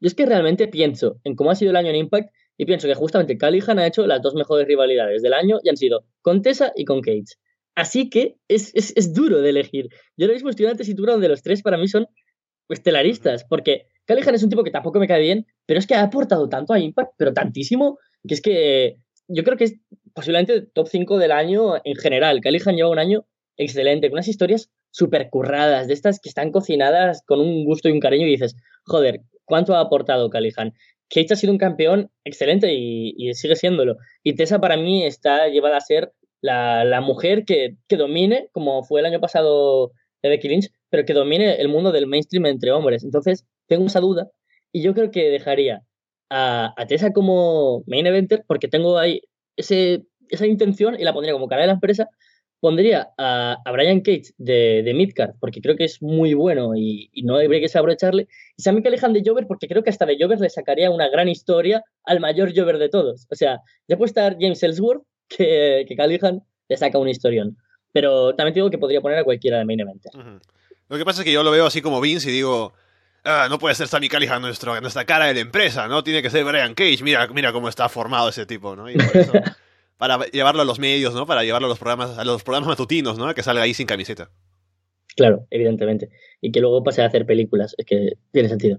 Yo es que realmente pienso en cómo ha sido el año en Impact y pienso que justamente Callihan ha hecho las dos mejores rivalidades del año y han sido con Tessa y con Cage. Así que es, es duro de elegir. Yo lo mismo estoy en una tesitura donde los tres para mí son estelaristas, porque Callihan es un tipo que tampoco me cae bien, pero es que ha aportado tanto a Impact, pero tantísimo, que es que yo creo que es posiblemente top 5 del año en general. Calihan lleva un año excelente, con unas historias súper curradas, de estas que están cocinadas con un gusto y un cariño y dices, joder, ¿cuánto ha aportado Calihan? Cage ha sido un campeón excelente y, sigue siéndolo. Y Tessa para mí está llevada a ser la, mujer que, que, domine, como fue el año pasado de Becky Lynch, pero que domine el mundo del mainstream entre hombres. Entonces, tengo esa duda y yo creo que dejaría a, como main eventer porque tengo ahí ese, esa intención y la pondría como cara de la empresa. Pondría a, a Brian Cage de, de Midcard porque creo que es muy bueno y, no habría que aprovecharle Y Sammy Callahan de Jover porque creo que hasta de Jover le sacaría una gran historia al mayor Jover de todos. O sea, ya puede estar James Ellsworth que, que le saca un historión. Pero también digo que podría poner a cualquiera de main eventer. Lo que pasa es que yo lo veo así como Vince y digo, Ah, no puede ser Sammy Callihan nuestro, nuestra cara de la empresa, ¿no? Tiene que ser Brian Cage, mira, mira cómo está formado ese tipo, ¿no? por eso, para llevarlo a los medios, ¿no? Para llevarlo a los programas, a los programas matutinos, ¿no? Que salga ahí sin camiseta. Claro, evidentemente. Y que luego pase a hacer películas, es que tiene sentido.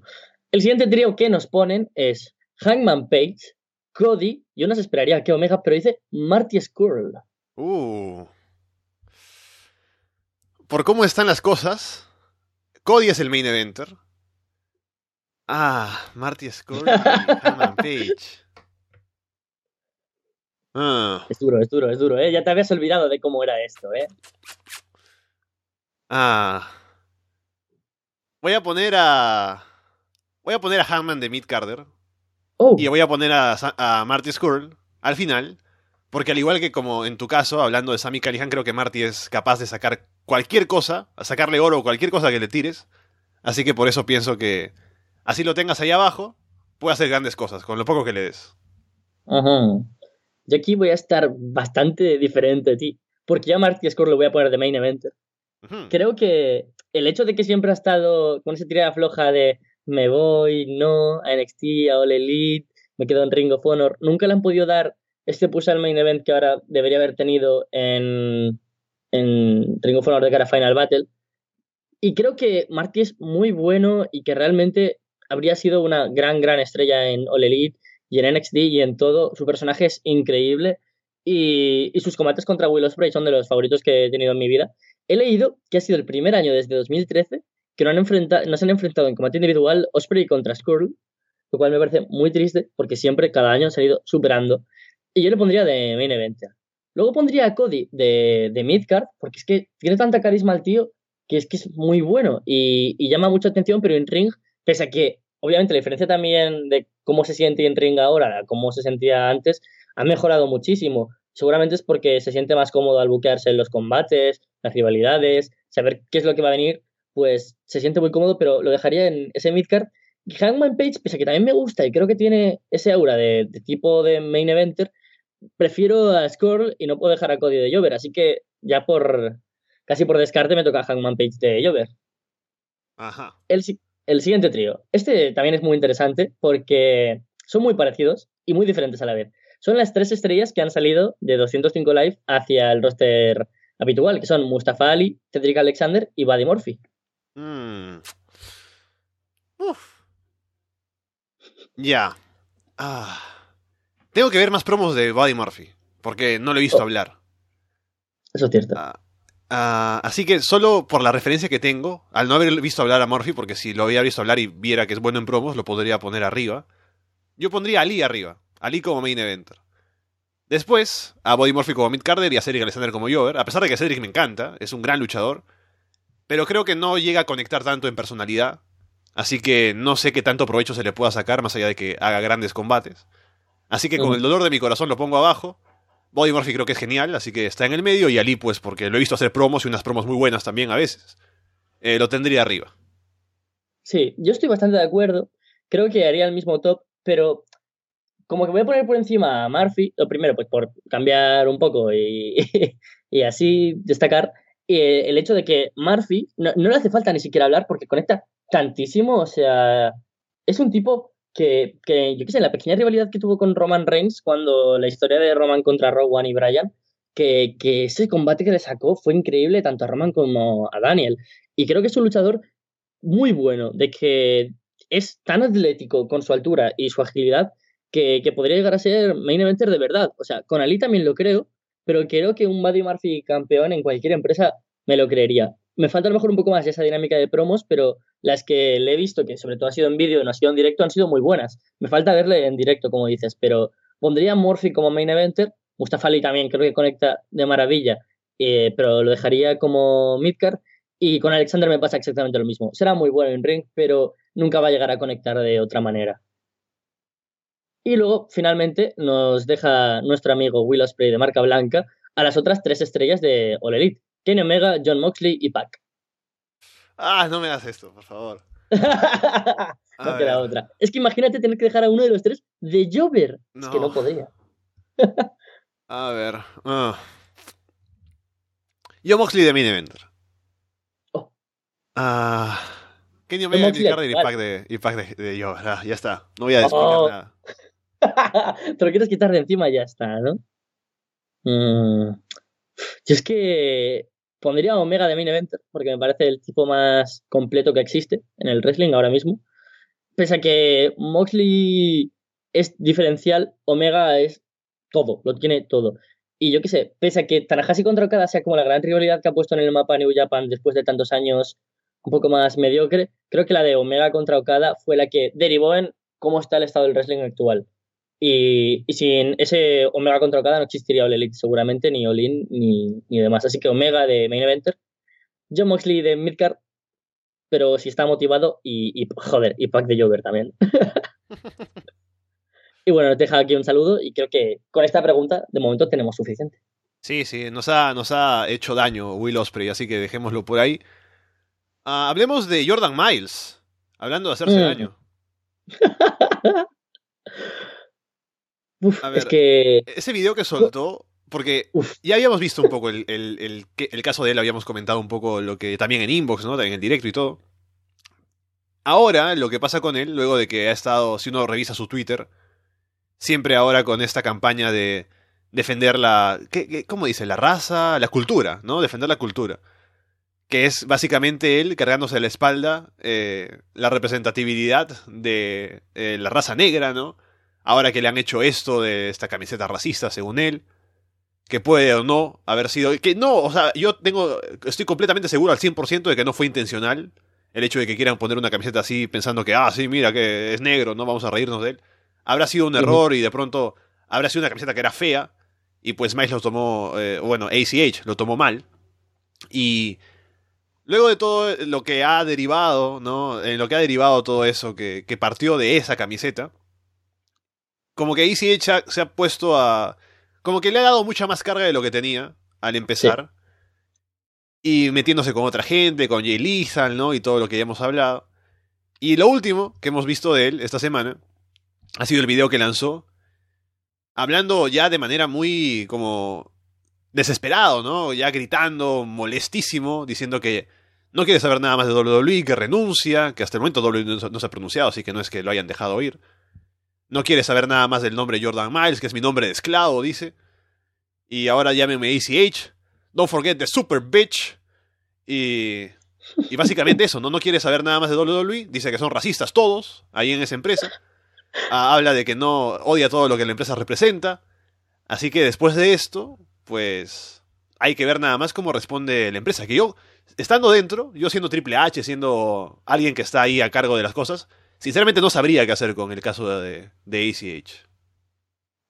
El siguiente trío que nos ponen es Hangman Page, Cody, yo no se esperaría que Omega, pero dice Marty Skrull. Uh. Por cómo están las cosas, Cody es el main eventer. Ah, Marty Scorsese y Page. Ah. Es duro, es duro, es duro, ¿eh? Ya te habías olvidado de cómo era esto, ¿eh? Ah. Voy a poner a. Voy a poner a Hammond de Mid Carter. Y oh. voy a poner a, a Marty Skrull al final. Porque al igual que como en tu caso, hablando de Sammy Callihan, creo que Marty es capaz de sacar cualquier cosa, sacarle oro o cualquier cosa que le tires. Así que por eso pienso que así lo tengas ahí abajo, puede hacer grandes cosas con lo poco que le des. Yo aquí voy a estar bastante diferente a ti, porque ya Marty Score lo voy a poner de main eventer. Creo que el hecho de que siempre ha estado con esa tirada floja de me voy, no, a NXT, a All Elite, me quedo en Ring of Honor, nunca le han podido dar este push al main event que ahora debería haber tenido en, en Ring of Honor de cara a Final Battle. Y creo que Marty es muy bueno y que realmente habría sido una gran, gran estrella en All Elite y en NXT y en todo. Su personaje es increíble y, sus combates contra Will Ospreay son de los favoritos que he tenido en mi vida. He leído que ha sido el primer año desde 2013 que no, han enfrentado, no se han enfrentado en combate individual Osprey contra Skrull, lo cual me parece muy triste porque siempre, cada año, se han ido superando. Y yo le pondría de main event. Luego pondría a Cody de, de midcard, porque es que tiene tanta carisma el tío que es que es muy bueno y llama mucha atención, pero en ring Pese a que, obviamente, la diferencia también de cómo se siente en Ring ahora cómo se sentía antes ha mejorado muchísimo. Seguramente es porque se siente más cómodo al buquearse en los combates, las rivalidades, saber qué es lo que va a venir, pues se siente muy cómodo, pero lo dejaría en ese midcard. Y Hangman Page, pese a que también me gusta y creo que tiene ese aura de, tipo de main eventer, prefiero a Skrull y no puedo dejar a Cody de Jover, así que ya por casi por descarte me toca Hangman Page de Jover. Ajá. El, el siguiente trío. Este también es muy interesante porque son muy parecidos y muy diferentes a la vez. Son las tres estrellas que han salido de 205 Live hacia el roster habitual, que son Mustafa Ali, Cedric Alexander y Buddy Murphy. Hmm. Ya. Ah. Tengo que ver más promos de Buddy Murphy, porque no lo he visto oh. hablar. Eso es cierto. Ah. Ah, así que solo por la referencia que tengo, al no haber visto hablar a Murphy, porque si lo había visto hablar y viera que es bueno en promos, lo podría poner arriba. Yo pondría a Lee arriba. A como main eventer. Después, a Body Murphy como mid Carter y a Cedric Alexander como Jover. A pesar de que Cedric me encanta, es un gran luchador. Pero creo que no llega a conectar tanto en personalidad. Así que no sé qué tanto provecho se le pueda sacar, más allá de que haga grandes combates. Así que con mm. el dolor de mi corazón lo pongo abajo. Body Murphy creo que es genial, así que está en el medio. Y Ali, pues, porque lo he visto hacer promos y unas promos muy buenas también a veces. Eh, lo tendría arriba. Sí, yo estoy bastante de acuerdo. Creo que haría el mismo top, pero como que voy a poner por encima a Murphy, lo primero, pues por cambiar un poco y, y así destacar el hecho de que Murphy no, le hace falta ni siquiera hablar porque conecta tantísimo, o sea, es un tipo que, yo qué sé, la pequeña rivalidad que tuvo con Roman Reigns cuando la historia de Roman contra Rowan y Brian. que, que ese combate que le sacó fue increíble tanto a Roman como a Daniel. Y creo que es un luchador muy bueno, de que es tan atlético con su altura y su agilidad que, podría llegar a ser main eventer de verdad. O sea, con Ali también lo creo, pero creo que un Buddy Murphy campeón en cualquier empresa me lo creería. Me falta a lo mejor un poco más esa dinámica de promos, pero las que le he visto, que sobre todo ha sido en vídeo, y no ha sido en directo, han sido muy buenas. Me falta verle en directo, como dices, pero pondría a Murphy como main eventer. Mustafa también creo que conecta de maravilla, eh, pero lo dejaría como Midcar. Y con Alexander me pasa exactamente lo mismo. Será muy bueno en ring, pero nunca va a llegar a conectar de otra manera. Y luego, finalmente, nos deja nuestro amigo Will Ospreay de marca blanca a las otras tres estrellas de All Elite: Kenny Omega, John Moxley y Pac ah, no me das esto, por favor. no que otra. Es que imagínate tener que dejar a uno de los tres de Jover. Es que no podía. a ver. Ah. Yo Moxley de Mini Event. Oh. Ah. Kenny Omega y Pac de, pack de, Jover. Ah, ya está. No voy a oh. explicar nada. Pero quieres quitar de encima, ya está, ¿no? Mm. Yo es que Pondría Omega de main eventer porque me parece el tipo más completo que existe en el wrestling ahora mismo. Pese a que Moxley es diferencial, Omega es todo, lo tiene todo. Y yo qué sé, pese a que Tanahashi contra Okada sea como la gran rivalidad que ha puesto en el mapa New Japan después de tantos años un poco más mediocre, creo que la de Omega contra Okada fue la que derivó en cómo está el estado del wrestling actual. Y, sin ese Omega contra no existiría All Elite seguramente, ni Olin, ni, ni demás. Así que Omega de Main Eventer, John Moxley de Midcard, pero si está motivado, y, joder, y Pack de Jogger también. y bueno, te deja aquí un saludo y creo que con esta pregunta de momento tenemos suficiente. Sí, sí, nos ha, nos ha hecho daño Will Osprey, así que dejémoslo por ahí. Ah, hablemos de Jordan Miles, hablando de hacerse mm. daño. que. Ese video que soltó, porque ya habíamos visto un poco el, el, el, caso de él, habíamos comentado un poco lo que también en inbox, ¿no? También en directo y todo. Ahora, lo que pasa con él, luego de que ha estado, si uno revisa su Twitter, siempre ahora con esta campaña de defender la. ¿qué, cómo dice? La raza, la cultura, ¿no? Defender la cultura. Que es básicamente él cargándose de la espalda eh, la representatividad de eh, la raza negra, ¿no? ahora que le han hecho esto de esta camiseta racista, según él, que puede o no haber sido, que no, o sea, yo tengo, estoy completamente seguro al 100% de que no fue intencional el hecho de que quieran poner una camiseta así pensando que, ah, sí, mira, que es negro, no vamos a reírnos de él. Habrá sido un error y de pronto habrá sido una camiseta que era fea y pues Miles lo tomó, eh, bueno, ACH lo tomó mal y luego de todo lo que ha derivado, ¿no? En lo que ha derivado todo eso que partió de esa camiseta, como que Easy Edge se ha puesto a. Como que le ha dado mucha más carga de lo que tenía al empezar. Y metiéndose con otra gente, con Jay Lizal, ¿no? Y todo lo que ya hemos hablado. Y lo último que hemos visto de él esta semana ha sido el video que lanzó. Hablando ya de manera muy como desesperado, ¿no? Ya gritando, molestísimo, diciendo que no quiere saber nada más de WWE, que renuncia, que hasta el momento WWE no se ha pronunciado, así que no es que lo hayan dejado oír. No quiere saber nada más del nombre Jordan Miles, que es mi nombre de esclavo, dice. Y ahora llámeme ACH. Don't forget the super bitch. Y, básicamente eso, ¿no? No quiere saber nada más de WWE. Dice que son racistas todos ahí en esa empresa. Ah, habla de que no odia todo lo que la empresa representa. Así que después de esto, pues hay que ver nada más cómo responde la empresa. Que yo, estando dentro, yo siendo Triple H, siendo alguien que está ahí a cargo de las cosas, Sinceramente no sabría qué hacer con el caso de, de ACH.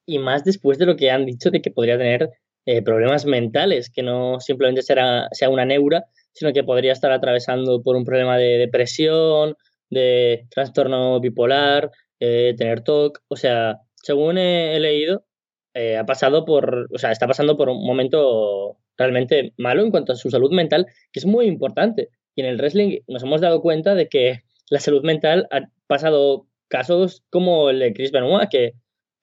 Y más después de lo que han dicho de que podría tener eh, problemas mentales, que no simplemente será, sea una neura, sino que podría estar atravesando por un problema de depresión, de trastorno bipolar, eh, tener TOC. O sea, según he, leído, eh, ha pasado por, o sea, está pasando por un momento realmente malo en cuanto a su salud mental, que es muy importante. Y en el wrestling nos hemos dado cuenta de que la salud mental pasado casos como el de Chris Benoit, que,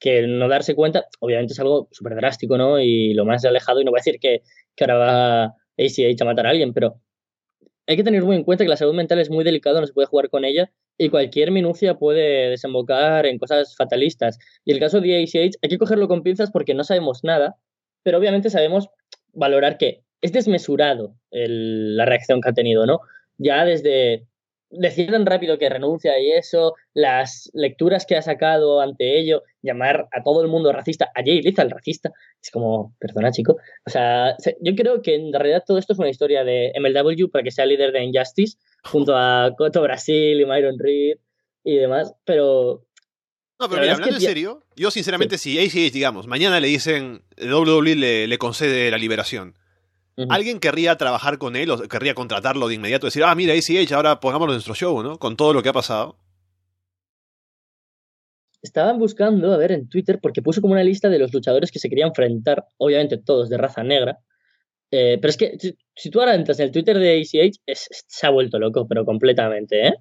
que no darse cuenta, obviamente es algo súper drástico, ¿no? Y lo más alejado, y no voy a decir que, que ahora va ACH a matar a alguien, pero hay que tener muy en cuenta que la salud mental es muy delicada, no se puede jugar con ella y cualquier minucia puede desembocar en cosas fatalistas. Y el caso de ACH hay que cogerlo con pinzas porque no sabemos nada, pero obviamente sabemos valorar que es desmesurado la reacción que ha tenido, ¿no? Ya desde decir tan rápido que renuncia y eso, las lecturas que ha sacado ante ello, llamar a todo el mundo racista, a Jay Liz el racista, es como, perdona chico, o sea, yo creo que en realidad todo esto es una historia de MLW para que sea líder de Injustice, junto a Coto Brasil y Myron Reed y demás, pero... No, pero mira, hablando en serio, yo sinceramente sí. si ACH, digamos, mañana le dicen, WWE le concede la liberación, Alguien querría trabajar con él o querría contratarlo de inmediato, decir, ah, mira, ACH, ahora pongámoslo en nuestro show, ¿no? Con todo lo que ha pasado. Estaban buscando, a ver, en Twitter, porque puso como una lista de los luchadores que se querían enfrentar, obviamente todos de raza negra. Eh, pero es que si tú ahora entras en el Twitter de ACH, se ha vuelto loco, pero completamente, ¿eh?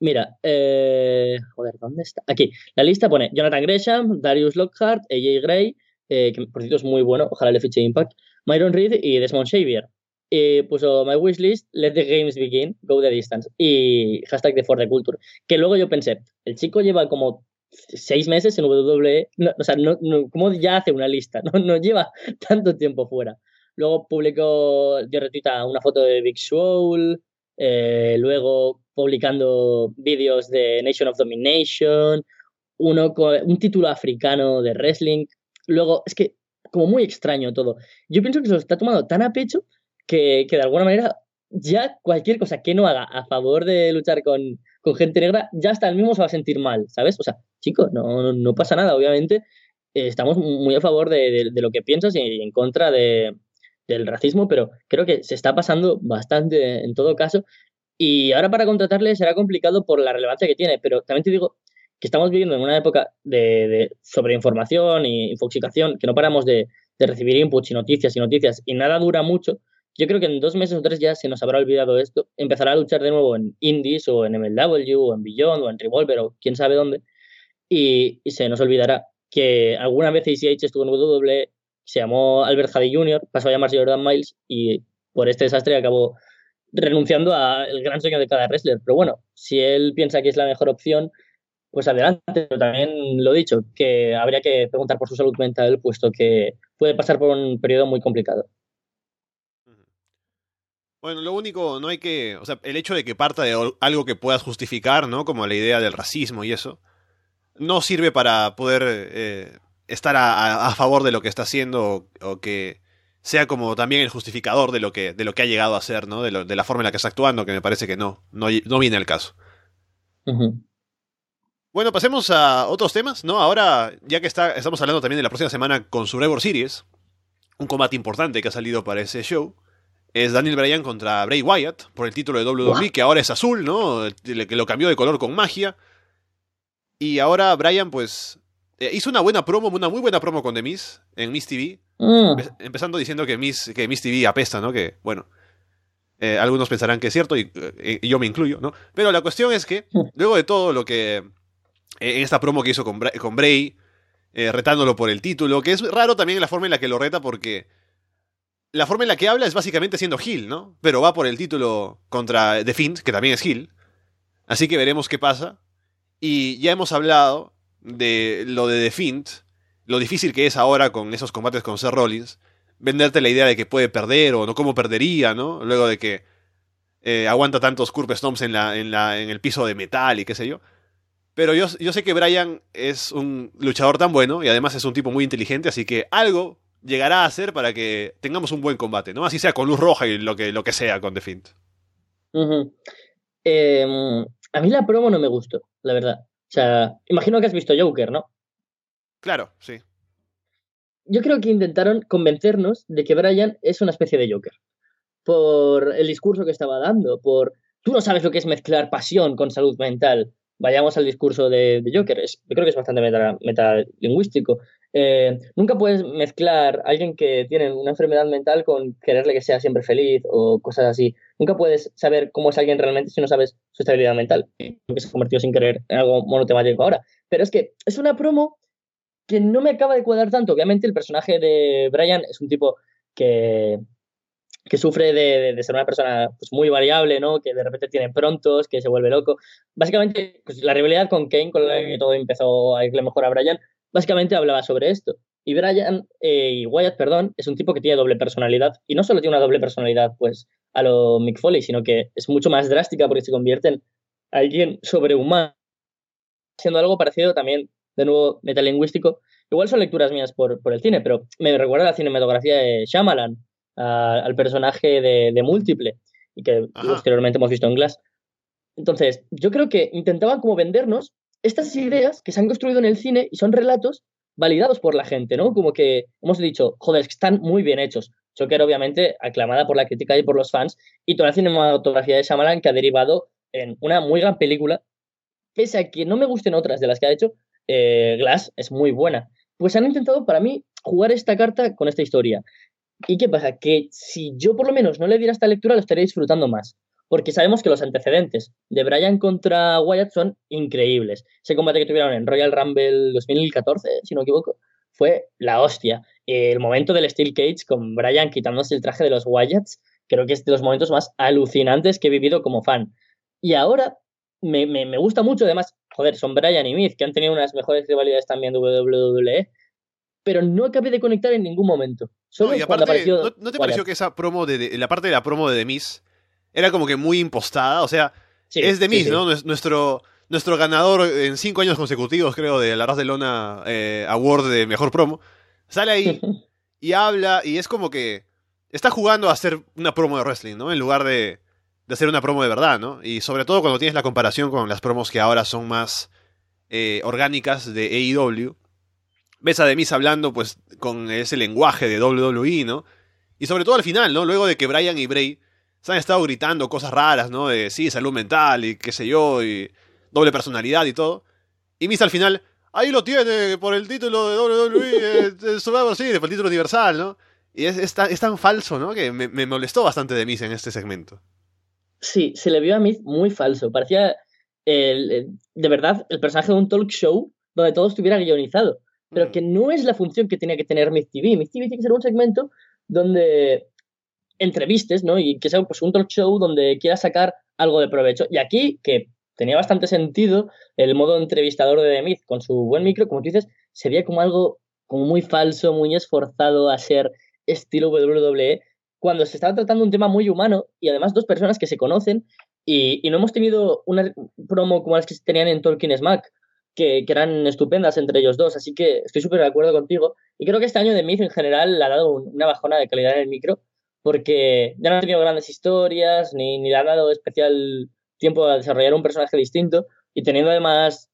Mira, eh, joder, ¿dónde está? Aquí, la lista pone Jonathan Gresham, Darius Lockhart, AJ Gray, eh, que por cierto es muy bueno, ojalá le fiche Impact, Myron Reed y Desmond Xavier. Y puso My Wishlist, Let the Games Begin, Go the Distance y hashtag de For the Culture. Que luego yo pensé, el chico lleva como seis meses en WWE, o sea, no, ¿cómo ya hace una lista? No, lleva tanto tiempo fuera. Luego publicó, dio a una foto de Big Soul, eh, luego publicando vídeos de Nation of Domination, uno con, un título africano de wrestling. Luego, es que como muy extraño todo. Yo pienso que se lo está tomando tan a pecho que, de alguna manera ya cualquier cosa que no haga a favor de luchar con, gente negra, ya hasta el mismo se va a sentir mal, ¿sabes? O sea, chicos, no, no, pasa nada, obviamente. Eh, estamos muy a favor de, lo que piensas y en contra del racismo, pero creo que se está pasando bastante en todo caso. Y ahora para contratarle será complicado por la relevancia que tiene, pero también te digo, que estamos viviendo en una época de, sobreinformación y infoxicación, que no paramos de, recibir inputs y noticias y noticias y nada dura mucho, yo creo que en dos meses o tres ya se nos habrá olvidado esto, empezará a luchar de nuevo en Indies o en MLW o en Beyond o en Revolver o quién sabe dónde y, se nos olvidará que alguna vez ACH estuvo en W, se llamó Albert Hardy Jr., pasó a llamarse Jordan Miles y por este desastre acabó renunciando al gran sueño de cada wrestler. Pero bueno, si él piensa que es la mejor opción, pues adelante. Pero también lo dicho, que habría que preguntar por su salud mental, puesto que puede pasar por un periodo muy complicado. Bueno, lo único, no hay que. O sea, el hecho de que parta de algo que puedas justificar, ¿no? Como la idea del racismo y eso, no sirve para poder eh, estar a, favor de lo que está haciendo o, que sea como también el justificador de lo que, de lo que ha llegado a ser, ¿no? De, la forma en la que está actuando, que me parece que no, no, viene al caso. Bueno, pasemos a otros temas, ¿no? Ahora, ya que estamos hablando también de la próxima semana con Survivor Series, un combate importante que ha salido para ese show, es Daniel Bryan contra Bray Wyatt por el título de WWE, que ahora es azul, ¿no? Que lo cambió de color con magia. Y ahora Bryan, pues, eh, hizo una buena promo, una muy buena promo con The Miss en Miss TV. Mm. Empezando diciendo que Miss, que Miss TV apesta, ¿no? Que, bueno, eh, algunos pensarán que es cierto eh, y, yo me incluyo, ¿no? Pero la cuestión es que, luego de todo lo que eh, en esta promo que hizo con, con Bray, eh, retándolo por el título, que es raro también la forma en la que lo reta porque la forma en la que habla es básicamente siendo Hill, ¿no? Pero va por el título contra The Fiend, que también es Hill. Así que veremos qué pasa. Y ya hemos hablado de lo de The Fiend, lo difícil que es ahora con esos combates con Seth Rollins, venderte la idea de que puede perder o no cómo perdería, ¿no? Luego de que eh, aguanta tantos Curve stomps en, la, en, la, en el piso de metal y qué sé yo. Pero yo, sé que Brian es un luchador tan bueno y además es un tipo muy inteligente, así que algo llegará a hacer para que tengamos un buen combate, ¿no? Así sea con luz roja y lo que, lo que sea con The Fint. Em, a mí la promo no me gustó, la verdad. O sea, imagino que has visto Joker, ¿no? Claro, sí. Yo creo que intentaron convencernos de que Brian es una especie de Joker. Por el discurso que estaba dando, por tú no sabes lo que es mezclar pasión con salud mental vayamos al discurso de, Joker, yo creo que es bastante metalingüístico. Eh, nunca puedes mezclar a alguien que tiene una enfermedad mental con quererle que sea siempre feliz o cosas así. Nunca puedes saber cómo es alguien realmente si no sabes su estabilidad mental, que se convertido sin querer en algo monotemático ahora. Pero es que es una promo que no me acaba de cuadrar tanto. Obviamente el personaje de Brian es un tipo que que sufre de, ser una persona pues, muy variable, ¿no? Que de repente tiene prontos, que se vuelve loco. Básicamente, pues, la rivalidad con Kane, con la que todo empezó a irle mejor a Brian, básicamente hablaba sobre esto. Y Brian, eh, y Wyatt, perdón, es un tipo que tiene doble personalidad. Y no solo tiene una doble personalidad, pues, a lo Mick Foley, sino que es mucho más drástica porque se convierte en alguien sobrehumano. Siendo algo parecido también, de nuevo, metalingüístico. Igual son lecturas mías por, por el cine, pero me recuerda a la cinematografía de Shyamalan, al personaje de, Múltiple, y que posteriormente hemos visto en Glass. Entonces, yo creo que intentaban como vendernos estas ideas que se han construido en el cine y son relatos validados por la gente, ¿no? Como que hemos dicho, joder, están muy bien hechos. Joker, obviamente, aclamada por la crítica y por los fans, y toda la cinematografía de Shyamalan que ha derivado en una muy gran película, pese a que no me gusten otras de las que ha hecho, eh, Glass es muy buena. Pues han intentado, para mí, jugar esta carta con esta historia. ¿Y qué pasa? Que si yo por lo menos no le diera esta lectura, lo estaría disfrutando más. Porque sabemos que los antecedentes de Bryan contra Wyatt son increíbles. Ese combate que tuvieron en Royal Rumble 2014, si no me equivoco, fue la hostia. El momento del Steel Cage con Bryan quitándose el traje de los Wyatts, creo que es de los momentos más alucinantes que he vivido como fan. Y ahora me, gusta mucho, además, joder, son Bryan y Miz, que han tenido unas mejores rivalidades también de WWE, pero no acabé de conectar en ningún momento no, te pareció que esa promo de, la parte de la promo de Demis era como que muy impostada? O sea, es The Miz, ¿no? Nuestro, nuestro ganador en cinco años consecutivos, creo, de la Raz de Lona eh, Award de Mejor Promo, sale ahí y habla y es como que está jugando a hacer una promo de wrestling, ¿no? En lugar de, de hacer una promo de verdad, ¿no? Y sobre todo cuando tienes la comparación con las promos que ahora son más eh, orgánicas de AEW, ves a Demis hablando pues con ese lenguaje de WWE, ¿no? Y sobre todo al final, ¿no? Luego de que Brian y Bray se han estado gritando cosas raras, ¿no? De sí, salud mental y qué sé yo, y doble personalidad y todo. Y Miz al final, ahí lo tiene por el título de WWE, eh, eh por el título universal, ¿no? Y es, tan, falso, ¿no? Que me, molestó bastante de Miz en este segmento. Sí, se le vio a Miz muy falso. Parecía, de verdad, el personaje de un talk show donde todo estuviera guionizado pero mm. que no es la función que tenía que tener Myth TV. Myth TV tiene que ser un segmento donde entrevistes, ¿no? Y que sea pues, un talk show donde quieras sacar algo de provecho. Y aquí, que tenía bastante sentido el modo entrevistador de Myth con su buen micro, como tú dices, se veía como algo muy falso, muy esforzado a ser estilo WWE, cuando se estaba tratando un tema muy humano y además dos personas que se conocen y, no hemos tenido una promo como las que se tenían en Tolkien Smack, que, eran estupendas entre ellos dos. Así que estoy súper de acuerdo contigo. Y creo que este año de Myth en general le ha dado una bajona de calidad en el micro, porque ya no ha tenido grandes historias, ni, ni le ha dado especial tiempo a desarrollar un personaje distinto. Y teniendo además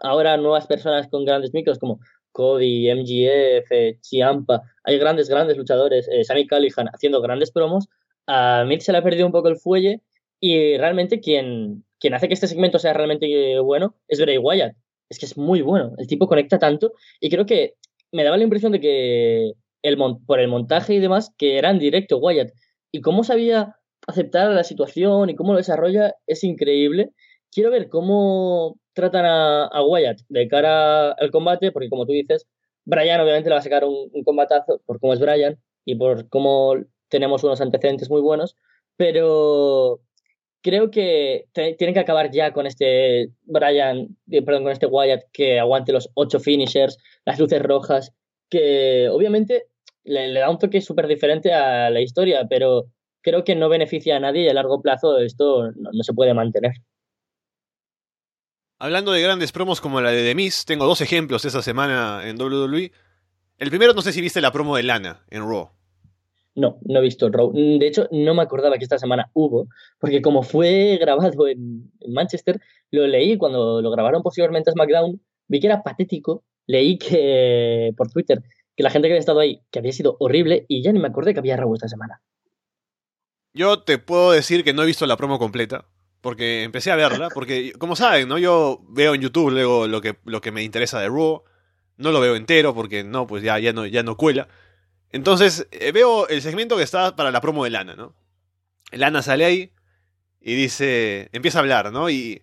ahora nuevas personas con grandes micros como Cody, MGF, Chiampa, hay grandes, grandes luchadores, eh, Sammy Callihan haciendo grandes promos, a Myth se le ha perdido un poco el fuelle y realmente quien, quien hace que este segmento sea realmente eh, bueno es Bray Wyatt, es que es muy bueno. El tipo conecta tanto y creo que me daba la impresión de que el por el montaje y demás que era en directo Wyatt. Y cómo sabía aceptar la situación y cómo lo desarrolla es increíble. Quiero ver cómo tratan a, Wyatt de cara al combate, porque como tú dices, Brian obviamente le va a sacar un, un combatazo por cómo es Brian y por cómo tenemos unos antecedentes muy buenos, pero creo que tienen que acabar ya con este Brian, eh, perdón, con este Wyatt que aguante los ocho finishers, las luces rojas, que obviamente le, da un toque súper diferente a la historia, pero creo que no beneficia a nadie y a largo plazo esto no, se puede mantener. Hablando de grandes promos como la de Demis, tengo dos ejemplos esa semana en WWE. El primero, no sé si viste la promo de Lana en Raw. No, no he visto el Raw. Mm, de hecho, no me acordaba que esta semana hubo, porque como fue grabado en, Manchester, lo leí cuando lo grabaron posteriormente a SmackDown, vi que era patético, leí que por Twitter que la gente que había estado ahí, que había sido horrible, y ya ni me acordé que había Raw esta semana. Yo te puedo decir que no he visto la promo completa, porque empecé a verla, porque como saben, ¿no? Yo veo en YouTube luego lo que, lo que me interesa de Raw, no lo veo entero porque no, pues ya, ya, no, ya no cuela. Entonces, eh, veo el segmento que está para la promo de Lana, ¿no? Lana sale ahí y dice, empieza a hablar, ¿no? Y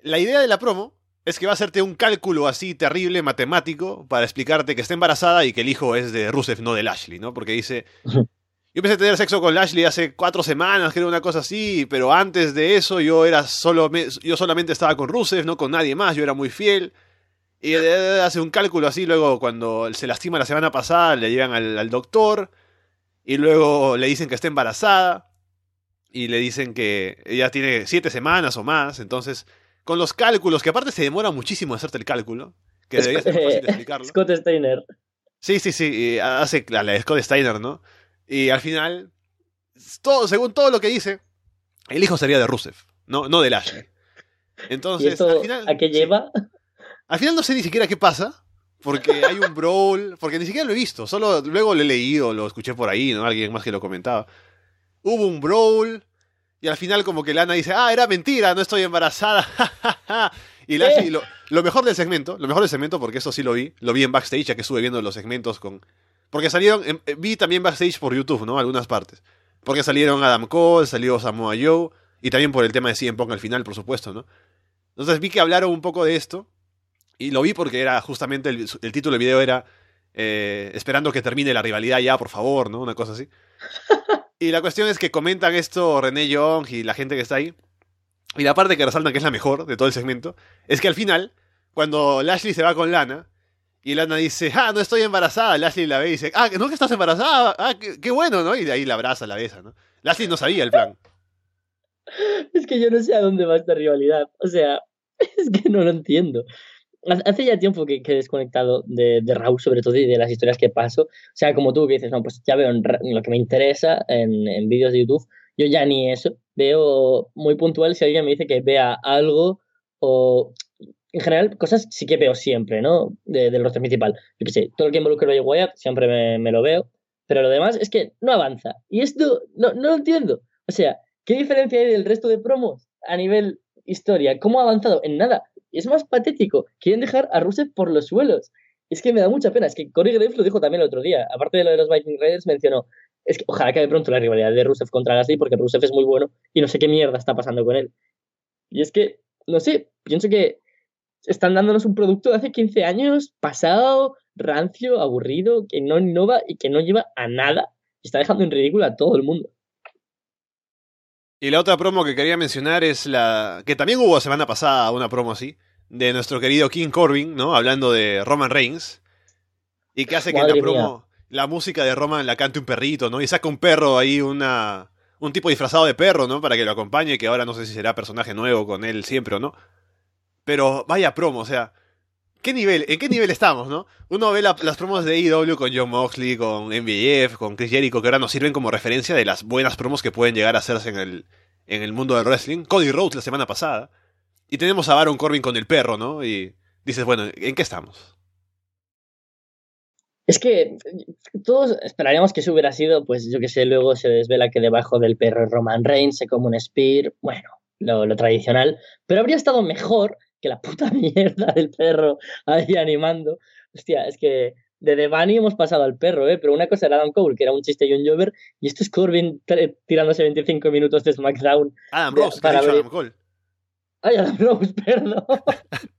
la idea de la promo es que va a hacerte un cálculo así terrible, matemático, para explicarte que está embarazada y que el hijo es de Rusev, no de Lashley, ¿no? Porque dice, yo empecé a tener sexo con Lashley hace cuatro semanas, era una cosa así, pero antes de eso yo, era solo, yo solamente estaba con Rusev, no con nadie más, yo era muy fiel. Y hace un cálculo así, luego cuando se lastima la semana pasada, le llegan al, doctor y luego le dicen que está embarazada y le dicen que ella tiene siete semanas o más, entonces con los cálculos, que aparte se demora muchísimo hacerte el cálculo, que debería ser explicarlo. Scott Steiner. Sí, sí, sí, hace la, de Scott Steiner, ¿no? Y al final, todo, según todo lo que dice, el hijo sería de Rusev, no, no de Lashley. Entonces, ¿a qué lleva? Al final no sé ni siquiera qué pasa, porque hay un brawl, porque ni siquiera lo he visto, solo luego lo he leído, lo escuché por ahí, ¿no? Alguien más que lo comentaba. Hubo un brawl, y al final como que Lana dice, ah, era mentira, no estoy embarazada. y lo, lo, mejor del segmento, lo mejor del segmento, porque eso sí lo vi, lo vi en backstage, ya que sube viendo los segmentos con... Porque salieron, em, eh, vi también backstage por YouTube, ¿no? Algunas partes. Porque salieron Adam Cole, salió Samoa Joe, y también por el tema de CM Punk al final, por supuesto, ¿no? Entonces vi que hablaron un poco de esto, y lo vi porque era justamente el, título del video era eh, esperando que termine la rivalidad ya, por favor, ¿no? Una cosa así. Y la cuestión es que comentan esto René Young y la gente que está ahí. Y la parte que resaltan que es la mejor de todo el segmento es que al final, cuando Lashley se va con Lana, y Lana dice, ah, no estoy embarazada. Lashley la ve y dice, ah, no que estás embarazada. Ah, qué, qué, bueno, ¿no? Y de ahí la abraza, la besa, ¿no? Lashley no sabía el plan. Es que yo no sé a dónde va esta rivalidad. O sea, es que no lo entiendo hace ya tiempo que, que he desconectado de, de, Raúl, sobre todo, y de las historias que paso. O sea, como tú que dices, no, pues ya veo lo que me interesa en, en vídeos de YouTube. Yo ya ni eso. Veo muy puntual si alguien me dice que vea algo o. En general, cosas sí que veo siempre, ¿no? del rostro principal. Yo qué sé, todo lo que involucra a Wyatt siempre me, me, lo veo, pero lo demás es que no avanza. Y esto no, no lo entiendo. O sea, ¿qué diferencia hay del resto de promos a nivel historia? ¿Cómo ha avanzado? En nada. Y es más patético. Quieren dejar a Rusev por los suelos. Es que me da mucha pena. Es que Corey Graves lo dijo también el otro día. Aparte de lo de los Viking Raiders, mencionó. Es que ojalá que de pronto la rivalidad de Rusev contra Gasly, porque Rusev es muy bueno y no sé qué mierda está pasando con él. Y es que, no sé, pienso que están dándonos un producto de hace 15 años, pasado, rancio, aburrido, que no innova y que no lleva a nada. y Está dejando en ridículo a todo el mundo. Y la otra promo que quería mencionar es la. que también hubo semana pasada una promo así, de nuestro querido King Corbin, ¿no? Hablando de Roman Reigns. Y que hace que la promo. La música de Roman la cante un perrito, ¿no? Y saca un perro ahí, una. un tipo disfrazado de perro, ¿no? Para que lo acompañe, que ahora no sé si será personaje nuevo con él siempre o no. Pero vaya promo, o sea, nivel? ¿En qué nivel estamos, no? Uno ve las promos de IW e con John Moxley, con MBF, con Chris Jericho, que ahora nos sirven como referencia de las buenas promos que pueden llegar a hacerse en el, en el mundo del wrestling. Cody Rhodes la semana pasada. Y tenemos a Baron Corbin con el perro, ¿no? Y dices, bueno, ¿en qué estamos? Es que todos esperaríamos que eso hubiera sido, pues yo que sé, luego se desvela que debajo del perro Roman Reigns se come un spear, bueno, lo tradicional, pero habría estado mejor que la puta mierda del perro ahí animando. Hostia, es que de The Bunny hemos pasado al perro, ¿eh? Pero una cosa era Adam Cole, que era un chiste y un Jover, y esto es Corbin tirándose 25 minutos de SmackDown. Adam Rose, para ver... Adam Cole. Ay, Adam Rose, perdón.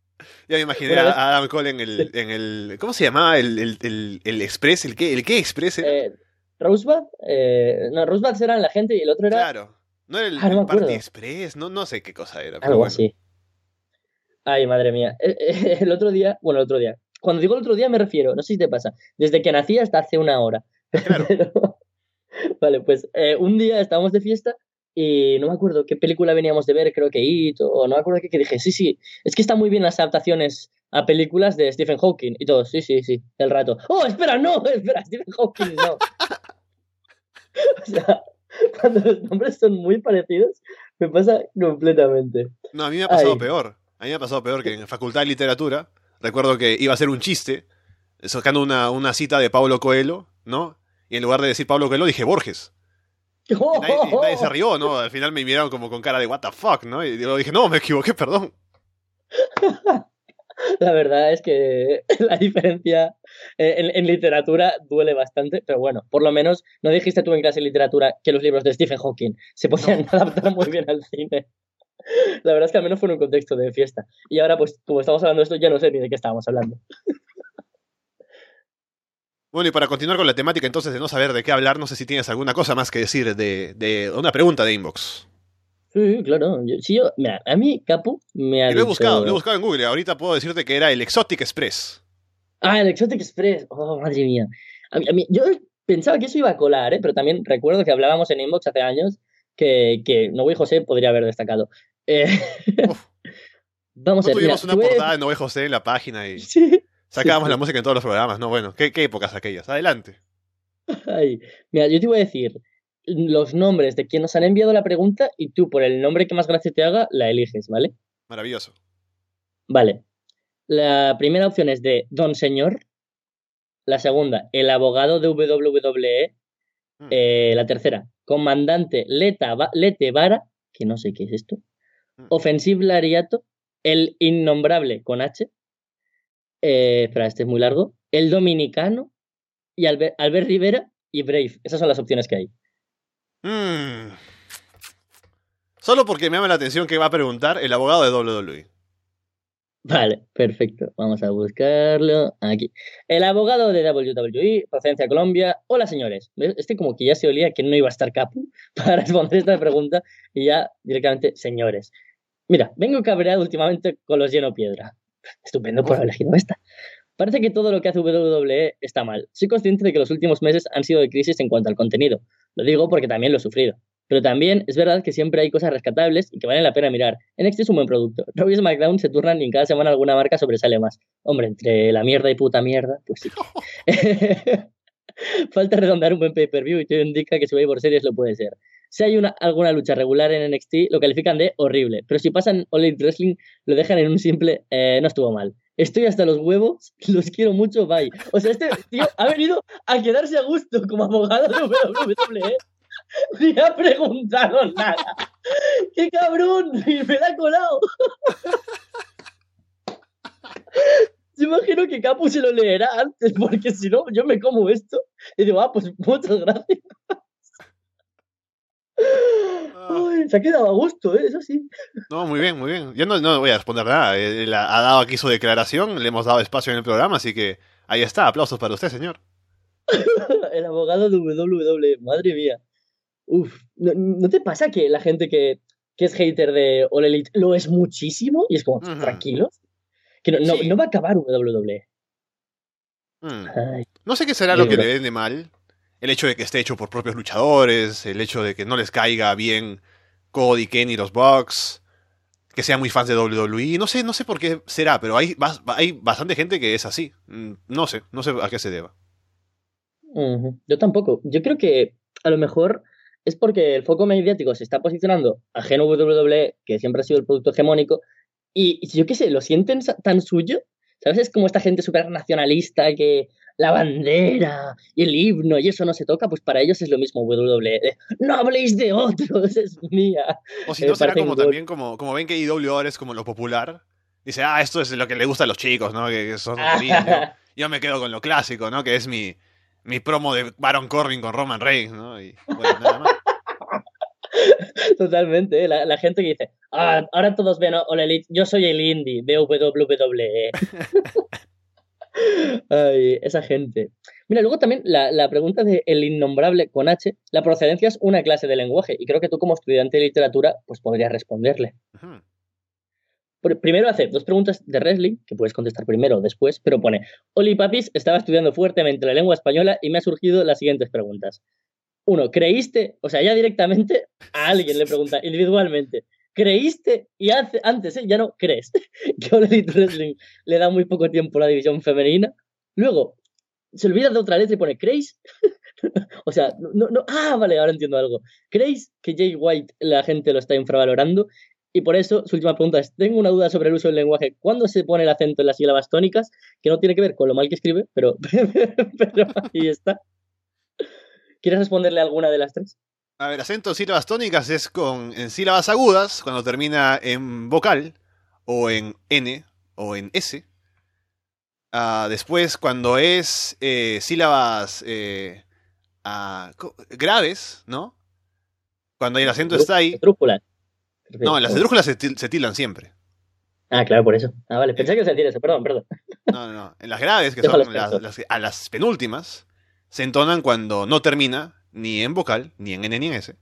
Ya me imaginé a, Adam Cole en el, en el. ¿Cómo se llamaba? El, el, el, Express, ¿el qué? ¿El qué Express era? Eh, Rosebud. Eh, no, Rosebud eran la gente y el otro era. Claro. No era el, ah, Party Express, no, no sé qué cosa era. Algo pero bueno. así. Ay, madre mía. El otro día, bueno, el otro día. Cuando digo el otro día me refiero, no sé si te pasa, desde que nací hasta hace una hora. vale, pues eh, un día estábamos de fiesta y no me acuerdo qué película veníamos de ver, creo que It, o no me acuerdo qué, que dije, sí, sí, es que están muy bien las adaptaciones a películas de Stephen Hawking y todo, sí, sí, sí, el rato. ¡Oh, espera, no! Espera, Stephen Hawking, no. o sea, cuando los nombres son muy parecidos, me pasa completamente. No, a mí me ha pasado peor. A mí me ha pasado peor que en Facultad de Literatura, recuerdo que iba a hacer un chiste, eh, sacando una, una cita de Pablo Coelho, ¿no? Y en lugar de decir Pablo Coelho, dije Borges. nadie, se rió, ¿no? Al final me miraron como con cara de what the fuck, ¿no? Y yo dije, no, me equivoqué, perdón. La verdad es que la diferencia eh, en, literatura duele bastante, pero bueno, por lo menos no dijiste tú en clase de literatura que los libros de Stephen Hawking se podían adaptar muy bien al cine. La verdad es que al menos fue en un contexto de fiesta. Y ahora, pues, como estamos hablando de esto, ya no sé ni de qué estábamos hablando. Bueno, y para continuar con la temática entonces de no saber de qué hablar, no sé si tienes alguna cosa más que decir de, de una pregunta de inbox. Sí, claro. mira, a mí Capu me ha lo he buscado, he buscado en Google. Ahorita puedo decirte que era el Exotic Express. Ah, el Exotic Express. Oh, madre mía. yo pensaba que eso iba a colar, ¿eh? pero también recuerdo que hablábamos en inbox hace años que, que y José podría haber destacado. Eh, vamos a ver. Tuvimos una portada de Noé José en la página y sacábamos la música en todos los programas. No, bueno, qué, qué épocas aquellas. Adelante. mira, yo te voy a decir los nombres de quien nos han enviado la pregunta y tú, por el nombre que más gracia te haga, la eliges, ¿vale? Maravilloso. Vale. La primera opción es de Don Señor. La segunda, el abogado de WWE. Mm. Eh, la tercera, comandante Leta, Lete Vara, que no sé qué es esto, Ofensivo Lariato, el innombrable con H, eh, espera, este es muy largo, el dominicano y Albert, Rivera y Brave. Esas son las opciones que hay. Mm. Solo porque me llama la atención que va a preguntar el abogado de WWE. Vale, perfecto. Vamos a buscarlo. Aquí. El abogado de WWE, procedencia Colombia. Hola, señores. Este como que ya se olía que no iba a estar Capu para responder esta pregunta y ya directamente, señores. Mira, vengo cabreado últimamente con los lleno piedra. Estupendo por haber elegido esta. Parece que todo lo que hace WWE está mal. Soy consciente de que los últimos meses han sido de crisis en cuanto al contenido. Lo digo porque también lo he sufrido. Pero también es verdad que siempre hay cosas rescatables y que valen la pena mirar. NXT es un buen producto. Robbie y se turnan y en cada semana alguna marca sobresale más. Hombre, entre la mierda y puta mierda, pues sí. Falta redondear un buen pay-per-view y todo indica que si va por series lo puede ser. Si hay una, alguna lucha regular en NXT, lo califican de horrible. Pero si pasan All Elite Wrestling, lo dejan en un simple eh, no estuvo mal. Estoy hasta los huevos, los quiero mucho, bye. O sea, este tío ha venido a quedarse a gusto como abogado de WWE. ni ha preguntado nada. ¡Qué cabrón! ¡Me la ha colado! Yo imagino que Capu se lo leerá antes, porque si no, yo me como esto. Y digo, ah, pues muchas gracias. Ah. se ha quedado a gusto, ¿eh? eso sí. No, muy bien, muy bien. Yo no, no voy a responder nada. Eh, eh, ha dado aquí su declaración, le hemos dado espacio en el programa, así que ahí está. Aplausos para usted, señor. el abogado de madre mía. Uf, ¿no, te pasa que la gente que, es hater de All Elite lo es muchísimo? Y es como, tranquilos, que no, va a acabar WWE. Mm. no sé qué será lo que le vende mal. El hecho de que esté hecho por propios luchadores, el hecho de que no les caiga bien Cody, Kenny, los Bucks, que sean muy fans de WWE. No sé, no sé por qué será, pero hay, hay bastante gente que es así. Mm, no sé, no sé a qué se deba. Yo tampoco. Yo creo que a lo mejor es porque el foco mediático se está posicionando ajeno a WWE, que siempre ha sido el producto hegemónico, y, yo qué sé, lo sienten tan suyo. ¿Sabes? Es como esta gente súper nacionalista que la bandera y el himno y eso no se toca, pues para ellos es lo mismo WWE. No habléis de otros, es mía. O si no, será como también, como, como ven que IW es como lo popular. Dice, ah, esto es lo que le gusta a los chicos, ¿no? Que, son ¿no? Yo me quedo con lo clásico, ¿no? Que es mi, mi promo de Baron Corbin con Roman Reigns, ¿no? Y nada más. Totalmente, ¿eh? la, gente que dice, ah, ahora todos ven yo soy el indie, WWE. Ay, esa gente. Mira, luego también la, la, pregunta de el innombrable con H, la procedencia es una clase de lenguaje y creo que tú como estudiante de literatura pues podrías responderle. Ajá. Primero hace dos preguntas de wrestling, que puedes contestar primero o después, pero pone, Oli Papis estaba estudiando fuertemente la lengua española y me han surgido las siguientes preguntas. Uno, ¿creíste? O sea, ya directamente a alguien le pregunta individualmente, ¿creíste? Y hace, antes, ¿eh? ya no crees. que Oli Wrestling le da muy poco tiempo a la división femenina. Luego, se olvida de otra letra y pone, ¿creéis? o sea, no, no, ah, vale, ahora entiendo algo. ¿Creéis que Jay White la gente lo está infravalorando? Y por eso, su última pregunta es, tengo una duda sobre el uso del lenguaje. ¿Cuándo se pone el acento en las sílabas tónicas? Que no tiene que ver con lo mal que escribe, pero, pero ahí está. ¿Quieres responderle alguna de las tres? A ver, acento en sílabas tónicas es con en sílabas agudas, cuando termina en vocal, o en N, o en S. Ah, después, cuando es eh, sílabas eh, ah, graves, ¿no? Cuando el acento está ahí. No, las esdrújulas se, tilan siempre. Ah, claro, por eso. Ah, vale, eh, pensé que se eso, perdón, perdón. No, no, no. En las graves, que son las, a las penúltimas, se entonan cuando no termina ni en vocal, ni en N ni en S.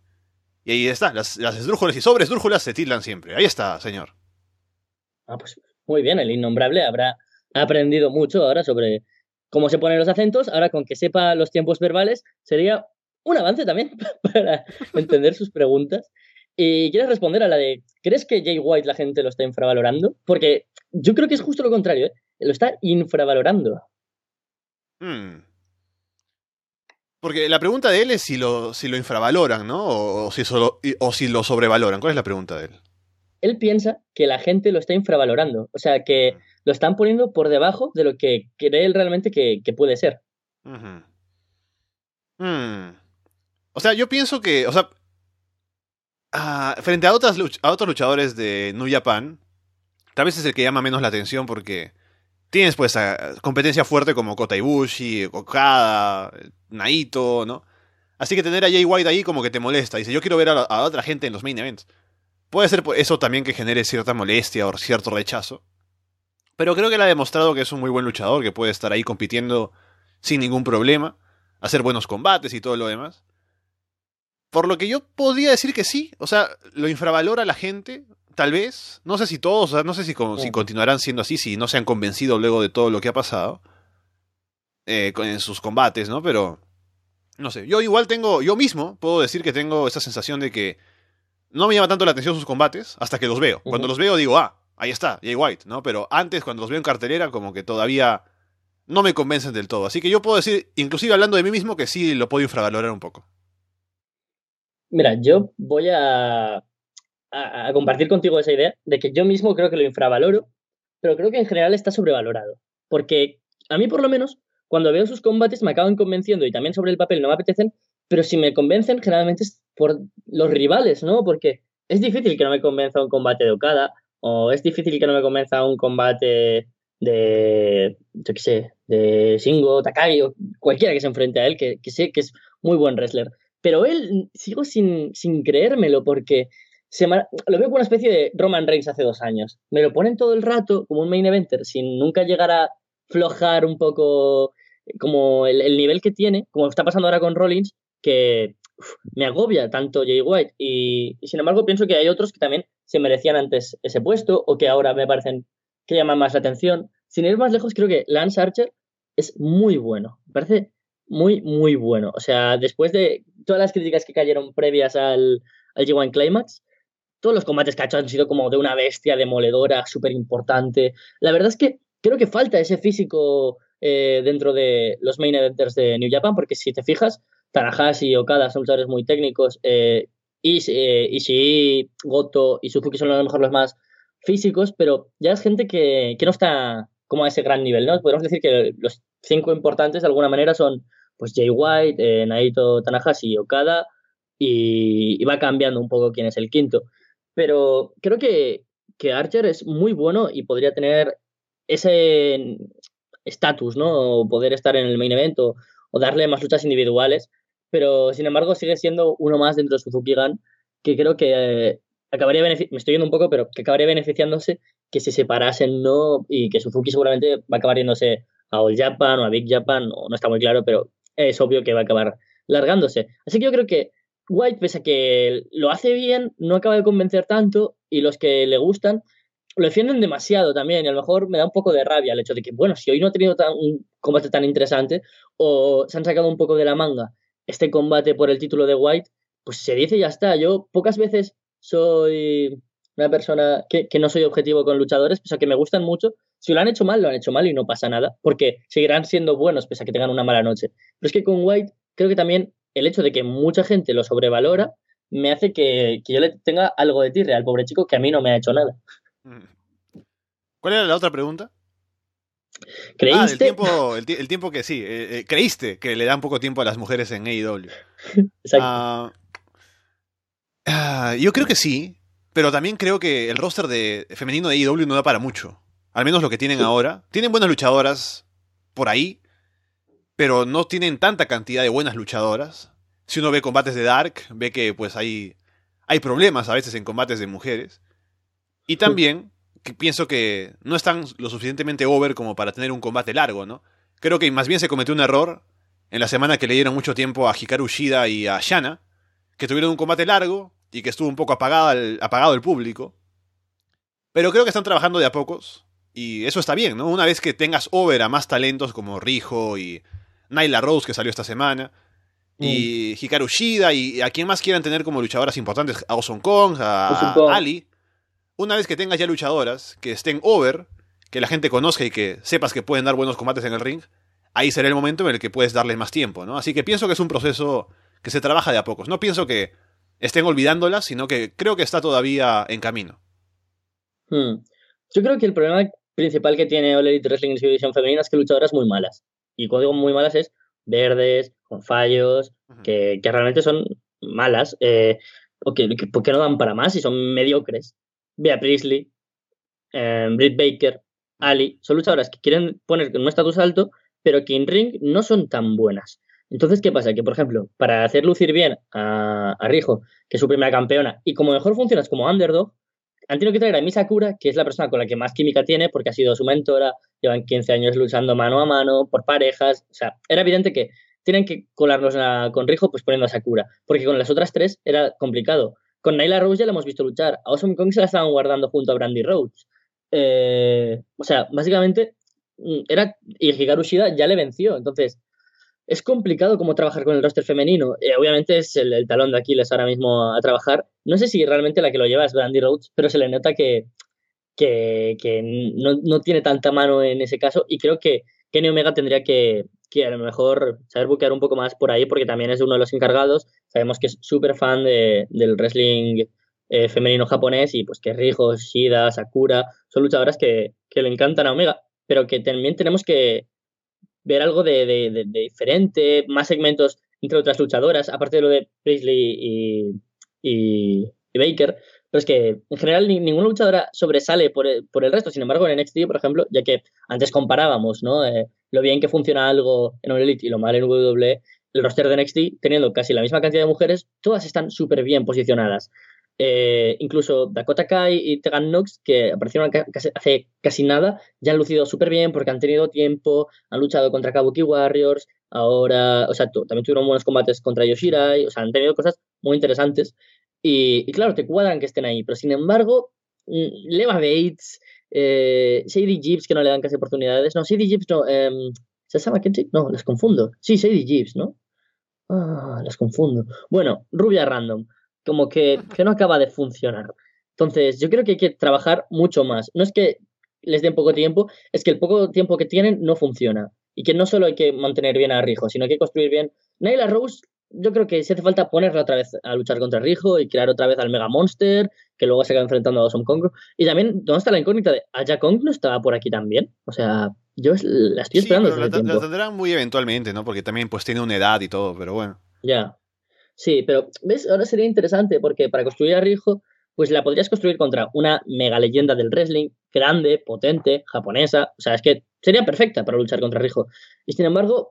Y ahí está, las, las esdrújulas y sobre esdrújulas se tilan siempre. Ahí está, señor. Ah, pues muy bien, el innombrable habrá aprendido mucho ahora sobre cómo se ponen los acentos. Ahora, con que sepa los tiempos verbales, sería un avance también para entender sus preguntas. Y quieres responder a la de, ¿crees que Jay White la gente lo está infravalorando? Porque yo creo que es justo lo contrario, ¿eh? lo está infravalorando. Hmm. Porque la pregunta de él es si lo, si lo infravaloran, ¿no? O, si o si lo sobrevaloran. ¿Cuál es la pregunta de él? Él piensa que la gente lo está infravalorando, o sea, que hmm. lo están poniendo por debajo de lo que cree él realmente que, puede ser. Hmm. O sea, yo pienso que, o sea, Ah, frente a, otros luchadores de New Japan, tal vez es el que llama menos la atención porque tienes pues competencia fuerte como Kota Ibushi, Okada, Naito, ¿no? Así que tener a Jay White ahí como que te molesta. Dice, yo quiero ver a, otra gente en los main events. Puede ser eso también que genere cierta molestia o cierto rechazo. Pero creo que él ha demostrado que es un muy buen luchador, que puede estar ahí compitiendo sin ningún problema, hacer buenos combates y todo lo demás. Por lo que yo podría decir que sí, o sea, lo infravalora la gente, tal vez, no sé si todos, o sea, no sé si, si continuarán siendo así, si no se han convencido luego de todo lo que ha pasado eh, en sus combates, ¿no? Pero, no sé, yo igual tengo, yo mismo puedo decir que tengo esa sensación de que no me llama tanto la atención sus combates hasta que los veo. Cuando los veo digo, ah, ahí está, Jay White, ¿no? Pero antes, cuando los veo en cartelera, como que todavía no me convencen del todo. Así que yo puedo decir, inclusive hablando de mí mismo, que sí lo puedo infravalorar un poco. Mira, yo voy a, a, compartir contigo esa idea de que yo mismo creo que lo infravaloro, pero creo que en general está sobrevalorado. Porque a mí, por lo menos, cuando veo sus combates me acaban convenciendo y también sobre el papel no me apetecen, pero si me convencen generalmente es por los rivales, ¿no? Porque es difícil que no me convenza un combate de Okada o es difícil que no me convenza un combate de, yo qué sé, de Shingo, Takagi o cualquiera que se enfrente a él, que sé que es muy buen wrestler. Pero él sigo sin, creérmelo porque lo veo como una especie de Roman Reigns hace dos años. Me lo ponen todo el rato como un main eventer sin nunca llegar a flojar un poco eh, como el, nivel que tiene, como está pasando ahora con Rollins, que me agobia tanto Jay White. Y, y sin embargo pienso que hay otros que también se merecían antes ese puesto o que ahora me parecen que llaman más la atención. Sin ir más lejos, creo que Lance Archer es muy bueno. Me parece muy, muy bueno. O sea, después de todas las críticas que cayeron previas al, al G1 Climax, todos los combates que ha hecho han sido como de una bestia demoledora, súper importante. La verdad es que creo que falta ese físico eh, dentro de los main eventers de New Japan, porque si te fijas, Tanahashi y Okada son luchadores muy técnicos, y eh, eh, Ishii, Goto y Suzuki son a lo mejor los más físicos, pero ya es gente que, que no está como a ese gran nivel, ¿no? Podemos decir que los cinco importantes de alguna manera son pues Jay White, eh, Naito Tanahashi y Okada, y, va cambiando un poco quién es el quinto. Pero creo que, Archer es muy bueno y podría tener ese estatus, ¿no? O poder estar en el main event o, darle más luchas individuales. Pero sin embargo, sigue siendo uno más dentro de Suzuki Gun, que creo que eh, acabaría me estoy yendo un poco, pero que acabaría beneficiándose que se separasen, ¿no? Y que Suzuki seguramente va a acabar yéndose a All Japan o a Big Japan, o no está muy claro, pero es obvio que va a acabar largándose. Así que yo creo que White, pese a que lo hace bien, no acaba de convencer tanto y los que le gustan lo defienden demasiado también y a lo mejor me da un poco de rabia el hecho de que, bueno, si hoy no ha tenido tan, un combate tan interesante o se han sacado un poco de la manga este combate por el título de White, pues se dice y ya está. Yo pocas veces soy una persona que, que no soy objetivo con luchadores, pese a que me gustan mucho, si lo han hecho mal, lo han hecho mal y no pasa nada, porque seguirán siendo buenos pese a que tengan una mala noche. Pero es que con White creo que también el hecho de que mucha gente lo sobrevalora me hace que, yo le tenga algo de tirre al pobre chico que a mí no me ha hecho nada. Mm. ¿Cuál era la otra pregunta? Ah, ¿Creíste? Ah, el, tiempo, el, tiempo que sí. Eh, eh, ¿Creíste que le dan poco tiempo a las mujeres en AEW? Exacto. Ah, ah, yo creo que sí, pero también creo que el roster de femenino de AEW no da para mucho. Al menos lo que tienen ahora. Tienen buenas luchadoras por ahí, pero no tienen tanta cantidad de buenas luchadoras. Si uno ve combates de Dark, ve que pues hay, hay problemas a veces en combates de mujeres. Y también que pienso que no están lo suficientemente over como para tener un combate largo, ¿no? Creo que más bien se cometió un error en la semana que le dieron mucho tiempo a Hikaru Shida y a Shana, que tuvieron un combate largo y que estuvo un poco apagado apagado el público. Pero creo que están trabajando de a pocos. Y eso está bien, ¿no? Una vez que tengas over a más talentos como Rijo y Nyla Rose, que salió esta semana, y mm. Hikaru Shida, y a quien más quieran tener como luchadoras importantes, a Oson Kong, a, Ali. Una vez que tengas ya luchadoras que estén over, que la gente conozca y que sepas que pueden dar buenos combates en el ring, ahí será el momento en el que puedes darles más tiempo, ¿no? Así que pienso que es un proceso que se trabaja de a pocos. No pienso que estén olvidándolas, sino que creo que está todavía en camino. Hmm. Yo creo que el problema principal que tiene All Elite Wrestling en su división femenina es que luchadoras muy malas. Y cuando muy malas es verdes, con fallos, que, que, realmente son malas, eh, porque no dan para más y son mediocres. Bea Priestley, em, Britt Baker, Ali, son luchadoras que quieren poner un estatus alto, pero que en ring no son tan buenas. Entonces, ¿qué pasa? Que, por ejemplo, para hacer lucir bien a, a Rijo, que es su primera campeona, y como mejor funcionas como underdog, han tenido que traer a Misakura, que es la persona con la que más química tiene, porque ha sido su mentora, llevan 15 años luchando mano a mano, por parejas, o sea, era evidente que tienen que colarnos con Rijo pues poniendo a Sakura, porque con las otras tres era complicado. Con Naila Rose ya la hemos visto luchar, a Awesome Kong se la estaban guardando junto a Brandy Rhodes. Eh, o sea, básicamente mm, era y Higarushida ya le venció, entonces es complicado cómo trabajar con el roster femenino. Eh, obviamente es el, talón de Aquiles ahora mismo a trabajar. No sé si realmente la que lo lleva es Brandy Rhodes, pero se le nota que, que, no, tiene tanta mano en ese caso. Y creo que Kenny Omega tendría que, que, a lo mejor saber buquear un poco más por ahí, porque también es uno de los encargados. Sabemos que es súper fan del wrestling eh, femenino japonés y pues que Rijo, Shida, Sakura son luchadoras que, que le encantan a Omega, pero que también tenemos que ver algo de, diferente, más segmentos entre otras luchadoras, aparte de lo de Priestley y, Baker. Pero es que en general ninguna luchadora sobresale por, el resto. Sin embargo, en NXT, por ejemplo, ya que antes comparábamos ¿no? Eh, lo bien que funciona algo en All Elite y lo mal en WWE, el roster de NXT, teniendo casi la misma cantidad de mujeres, todas están súper bien posicionadas. Eh, incluso Dakota Kai y Tegan Nox que aparecieron hace casi nada, ya han lucido súper bien porque han tenido tiempo, han luchado contra Kabuki Warriors, ahora, o sea, también tuvieron buenos combates contra Yoshirai, o sea, han tenido cosas muy interesantes. Y, claro, te cuadran que estén ahí, pero sin embargo, mm, Leva Bates, eh, Shady jeeps que no le dan casi oportunidades, no, Shady jeeps no, eh, ¿se No, les confundo. Sí, Shady jeeps ¿no? Ah, les confundo. Bueno, rubia random como que, que no acaba de funcionar. Entonces, yo creo que hay que trabajar mucho más. No es que les den poco tiempo, es que el poco tiempo que tienen no funciona. Y que no solo hay que mantener bien a Rijo, sino que construir bien. Naila Rose, yo creo que si hace falta ponerla otra vez a luchar contra Rijo y crear otra vez al Mega Monster, que luego se acaba enfrentando a Awesome Kong. Y también, ¿dónde está la incógnita de aja Kong no estaba por aquí también? O sea, yo la estoy esperando. Sí, la, tendrán muy eventualmente, ¿no? Porque también pues tiene una edad y todo, pero bueno. Ya. Sí, pero ves, ahora sería interesante porque para construir a Rijo, pues la podrías construir contra una mega leyenda del wrestling, grande, potente, japonesa. O sea, es que sería perfecta para luchar contra Rijo. Y sin embargo,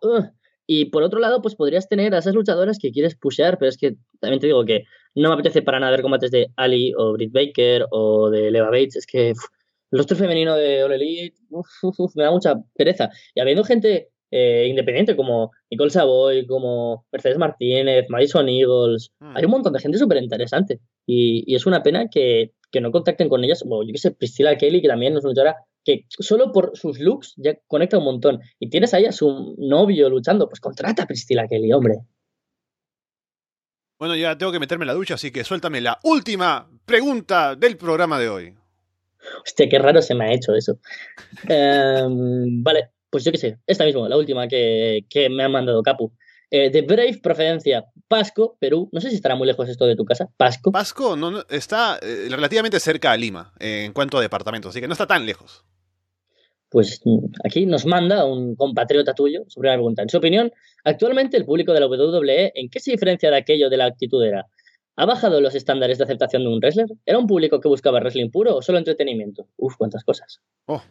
y por otro lado, pues podrías tener a esas luchadoras que quieres pushear, pero es que también te digo que no me apetece para nada ver combates de Ali o Britt Baker o de Leva Bates. Es que los el rostro femenino de All Elite me da mucha pereza. Y habiendo gente eh, independiente, como Nicole Savoy, como Mercedes Martínez, Madison Eagles. Mm. Hay un montón de gente súper interesante. Y, es una pena que, no contacten con ellas. O yo que sé, Priscilla Kelly, que también nos luchará, que solo por sus looks ya conecta un montón. Y tienes ahí a su novio luchando, pues contrata a Priscilla Kelly, hombre. Bueno, ya tengo que meterme la ducha, así que suéltame la última pregunta del programa de hoy. Hostia, qué raro se me ha hecho eso. Em, vale, pues yo qué sé, esta misma, la última que, me ha mandado Capu. Eh, de Brave, procedencia Pasco, Perú. No sé si estará muy lejos esto de tu casa. Pasco. Pasco no, está eh, relativamente cerca a Lima eh, en cuanto a departamentos, así que no está tan lejos. Pues mm, aquí nos manda un compatriota tuyo sobre una pregunta. En su opinión, actualmente el público de la WWE, ¿en qué se diferencia de aquello de la actitud era? ¿Ha bajado los estándares de aceptación de un wrestler? ¿Era un público que buscaba wrestling puro o solo entretenimiento? Uf, cuántas cosas. Oh,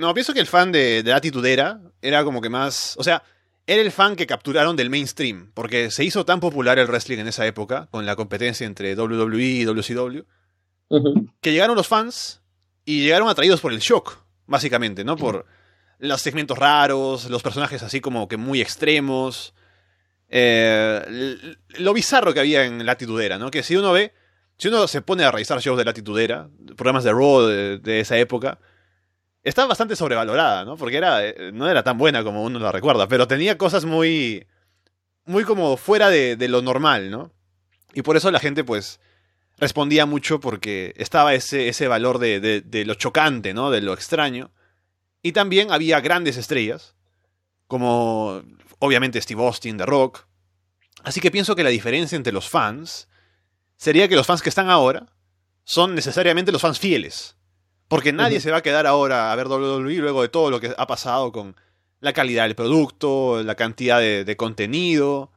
no, pienso que el fan de, de la titudera era como que más. O sea, era el fan que capturaron del mainstream, porque se hizo tan popular el wrestling en esa época, con la competencia entre WWE y WCW, que llegaron los fans y llegaron atraídos por el shock, básicamente, ¿no? Por los segmentos raros, los personajes así como que muy extremos, eh, lo bizarro que había en Latitudera, ¿no? Que si uno ve, si uno se pone a revisar shows de titudera programas de Raw de esa época, estaba bastante sobrevalorada, ¿no? Porque era, eh, no era tan buena como uno la recuerda, pero tenía cosas muy. muy como fuera de, lo normal, ¿no? Y por eso la gente, pues, respondía mucho porque estaba ese, ese valor de, de, de, lo chocante, ¿no? De lo extraño. Y también había grandes estrellas, como obviamente Steve Austin de Rock. Así que pienso que la diferencia entre los fans sería que los fans que están ahora son necesariamente los fans fieles. Porque nadie se va a quedar ahora a ver WWE luego de todo lo que ha pasado con la calidad del producto, la cantidad de, contenido,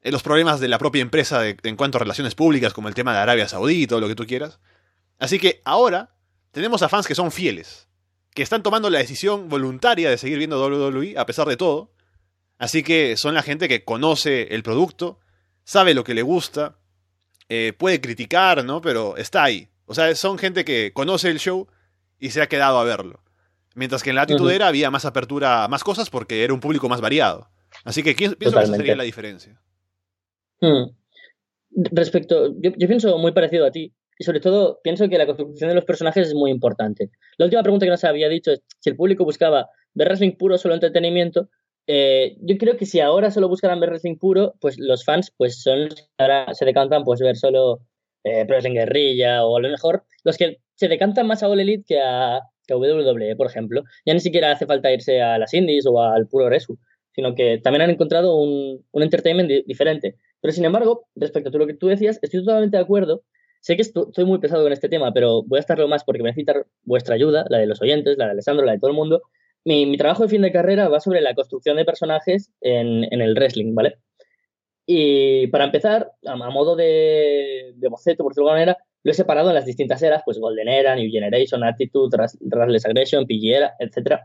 eh, los problemas de la propia empresa en cuanto a relaciones públicas, como el tema de Arabia Saudita todo lo que tú quieras. Así que ahora tenemos a fans que son fieles, que están tomando la decisión voluntaria de seguir viendo WWE a pesar de todo. Así que son la gente que conoce el producto, sabe lo que le gusta, eh, puede criticar, ¿no? Pero está ahí. O sea, son gente que conoce el show y se ha quedado a verlo. Mientras que en la actitud era había más apertura a más cosas porque era un público más variado. Así que pienso que esa sería la diferencia. Hmm. Respecto, yo, pienso muy parecido a ti. Y sobre todo, pienso que la construcción de los personajes es muy importante. La última pregunta que nos había dicho es si el público buscaba ver wrestling puro solo entretenimiento, eh, yo creo que si ahora solo buscaran ver wrestling puro, pues los fans pues son ahora se decantan pues ver solo eh, en guerrilla o a lo mejor los que se decantan más a All Elite que a, WWE, e, por ejemplo. Ya ni siquiera hace falta irse a las indies o al puro Resu, sino que también han encontrado un, un entertainment diferente. Pero sin embargo, respecto a lo que tú decías, estoy totalmente de acuerdo. Sé que estoy muy pesado con este tema, pero voy a estarlo más porque voy vuestra ayuda, la de los oyentes, la de Alessandro, la de todo el mundo. Mi, trabajo de fin de carrera va sobre la construcción de personajes en, en el wrestling, ¿vale? Y para empezar, a modo de, boceto, por decirlo de alguna manera, lo he separado en las distintas eras, pues Golden Era, New Generation, Attitude, Restless Aggression, Pillera, etc.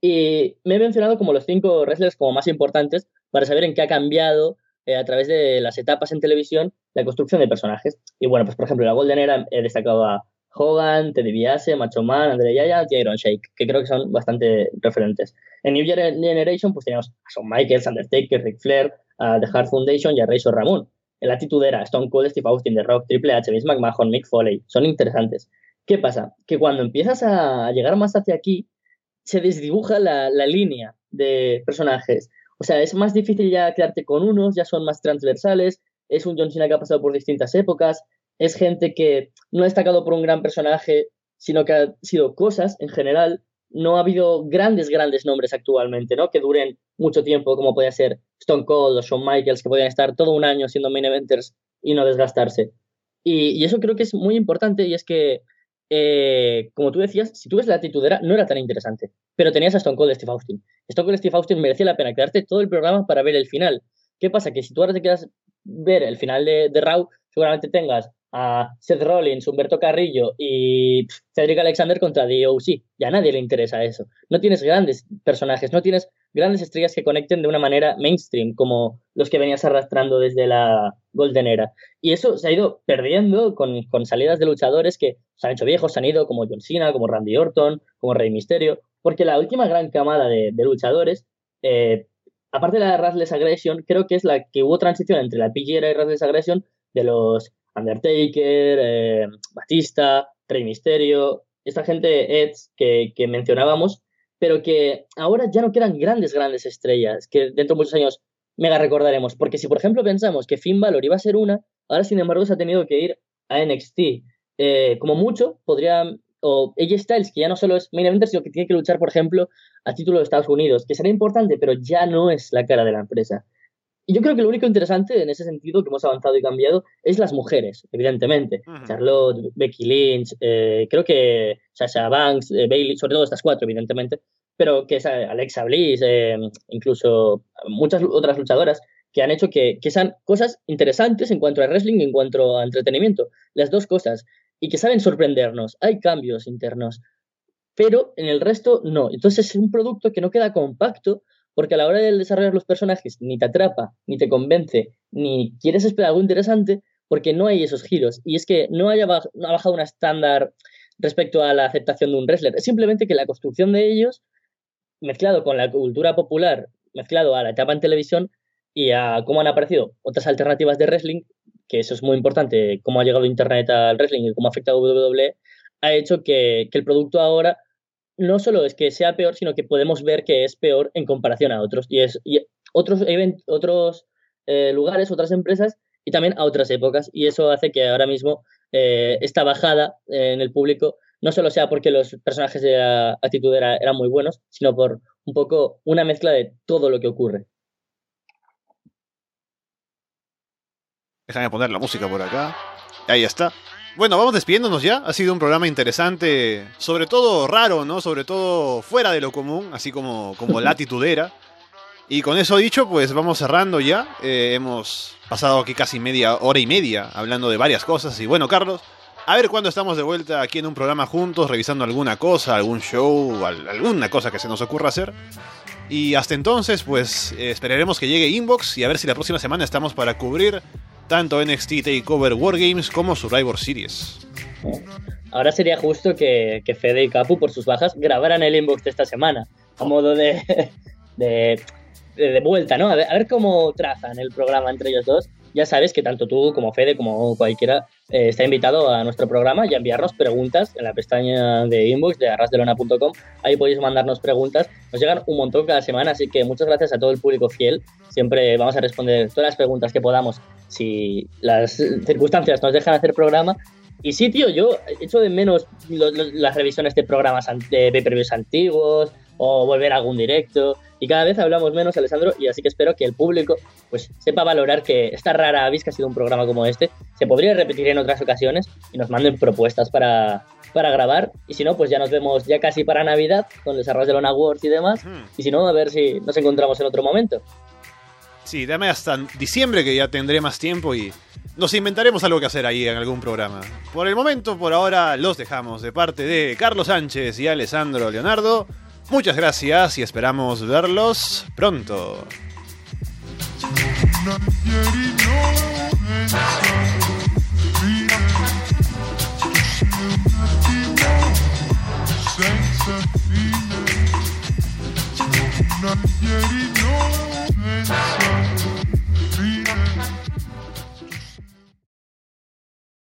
Y me he mencionado como los cinco wrestlers como más importantes para saber en qué ha cambiado eh, a través de las etapas en televisión la construcción de personajes. Y bueno, pues por ejemplo, en la Golden Era he destacado a Hogan, Teddy DiBiase, Macho Man, André Yaya y Iron Shake, que creo que son bastante referentes. En New Generation, pues teníamos a Shawn Michaels, Undertaker, Rick Flair, a The Hard Foundation y a Razor Ramón. En la actitud era Stone Cold, Steve Austin, The Rock, Triple H, Vince McMahon, Mick Foley. Son interesantes. ¿Qué pasa? Que cuando empiezas a llegar más hacia aquí, se desdibuja la, la línea de personajes. O sea, es más difícil ya quedarte con unos, ya son más transversales, es un John Cena que ha pasado por distintas épocas, es gente que no ha destacado por un gran personaje, sino que ha sido cosas en general. No ha habido grandes, grandes nombres actualmente, ¿no? Que duren mucho tiempo, como puede ser Stone Cold o Shawn Michaels, que podían estar todo un año siendo main eventers y no desgastarse. Y, eso creo que es muy importante y es que, eh, como tú decías, si tú ves la titudera, no era tan interesante, pero tenías a Stone Cold Steve Austin. Stone Cold Steve Austin merecía la pena quedarte todo el programa para ver el final. ¿Qué pasa? Que si tú ahora te quedas ver el final de, de Raw, seguramente tengas a Seth Rollins, Humberto Carrillo y Cedric Alexander contra DOC. Ya a nadie le interesa eso. No tienes grandes personajes, no tienes grandes estrellas que conecten de una manera mainstream, como los que venías arrastrando desde la Golden Era. Y eso se ha ido perdiendo con, salidas de luchadores que se han hecho viejos, se han ido como John Cena, como Randy Orton, como Rey Misterio, porque la última gran camada de, luchadores, eh, aparte de la Razzles Aggression, creo que es la que hubo transición entre la Pillera y Razzles Aggression de los Undertaker, eh, Batista, Rey Misterio, esta gente Edge que, mencionábamos, pero que ahora ya no quedan grandes, grandes estrellas, que dentro de muchos años mega recordaremos. Porque si, por ejemplo, pensamos que Finn Balor iba a ser una, ahora, sin embargo, se ha tenido que ir a NXT. Eh, como mucho, podría... O AJ Styles, que ya no solo es main eventer, sino que tiene que luchar, por ejemplo, a título de Estados Unidos, que será importante, pero ya no es la cara de la empresa. Y yo creo que lo único interesante en ese sentido que hemos avanzado y cambiado es las mujeres, evidentemente. Charlotte, Becky Lynch, eh, creo que Sasha Banks, Bayley, eh, Bailey, sobre todo estas cuatro, evidentemente, pero que es eh, Alexa Bliss, incluso muchas otras luchadoras que han hecho que, que sean cosas interesantes en cuanto a wrestling y en cuanto a entretenimiento, las dos cosas, y que saben sorprendernos. Hay cambios internos, pero en el resto no. Entonces es un producto que no queda compacto porque a la hora de desarrollar los personajes ni te atrapa, ni te convence, ni quieres esperar algo interesante, porque no hay esos giros. Y es que no, ha bajado un estándar respecto a la aceptación de un wrestler, es simplemente que la construcción de ellos, mezclado con la cultura popular, mezclado a la etapa en televisión y a cómo han aparecido otras alternativas de wrestling, que eso es muy importante, cómo ha llegado Internet al wrestling y cómo ha afectado WWE, ha hecho que el producto ahora no solo es que sea peor, sino que podemos ver que es peor en comparación a otros. Y es otros, otros eh, lugares, otras empresas y también a otras épocas. Y eso hace que ahora mismo eh, esta bajada eh, en el público no solo sea porque los personajes de actitud eran muy buenos, sino por un poco una mezcla de todo lo que ocurre. Déjame poner la música por acá. Ahí está. Bueno, vamos despidiéndonos ya. Ha sido un programa interesante, sobre todo raro, ¿no? Sobre todo fuera de lo común, así como, como latitudera. Y con eso dicho, pues vamos cerrando ya. Eh, hemos pasado aquí casi media hora y media hablando de varias cosas. Y bueno, Carlos, a ver cuándo estamos de vuelta aquí en un programa juntos, revisando alguna cosa, algún show, alguna cosa que se nos ocurra hacer. Y hasta entonces, pues eh, esperaremos que llegue Inbox y a ver si la próxima semana estamos para cubrir tanto NXT Takeover Wargames como Survivor Series. Ahora sería justo que, que, Fede y Capu, por sus bajas, grabaran el inbox de esta semana, a modo de, de, vuelta, ¿no? A ver, cómo trazan el programa entre ellos dos. Ya sabes que tanto tú como Fede, como cualquiera, eh, está invitado a nuestro programa y a enviarnos preguntas en la pestaña de inbox de arrasdelona.com. Ahí podéis mandarnos preguntas. Nos llegan un montón cada semana, así que muchas gracias a todo el público fiel. Siempre vamos a responder todas las preguntas que podamos si las circunstancias nos dejan hacer programa. Y sí, tío, yo echo de menos las revisiones de programas de pay antiguos o volver a algún directo. Y cada vez hablamos menos, Alessandro, y así que espero que el público pues sepa valorar que esta rara avis que ha sido un programa como este se podría repetir en otras ocasiones y nos manden propuestas para, para grabar. Y si no, pues ya nos vemos ya casi para Navidad con los Arroz de Lona Awards y demás. Y si no, a ver si nos encontramos en otro momento. Sí, dame hasta diciembre que ya tendré más tiempo y nos inventaremos algo que hacer ahí en algún programa. Por el momento, por ahora, los dejamos de parte de Carlos Sánchez y Alessandro Leonardo. Muchas gracias y esperamos verlos pronto.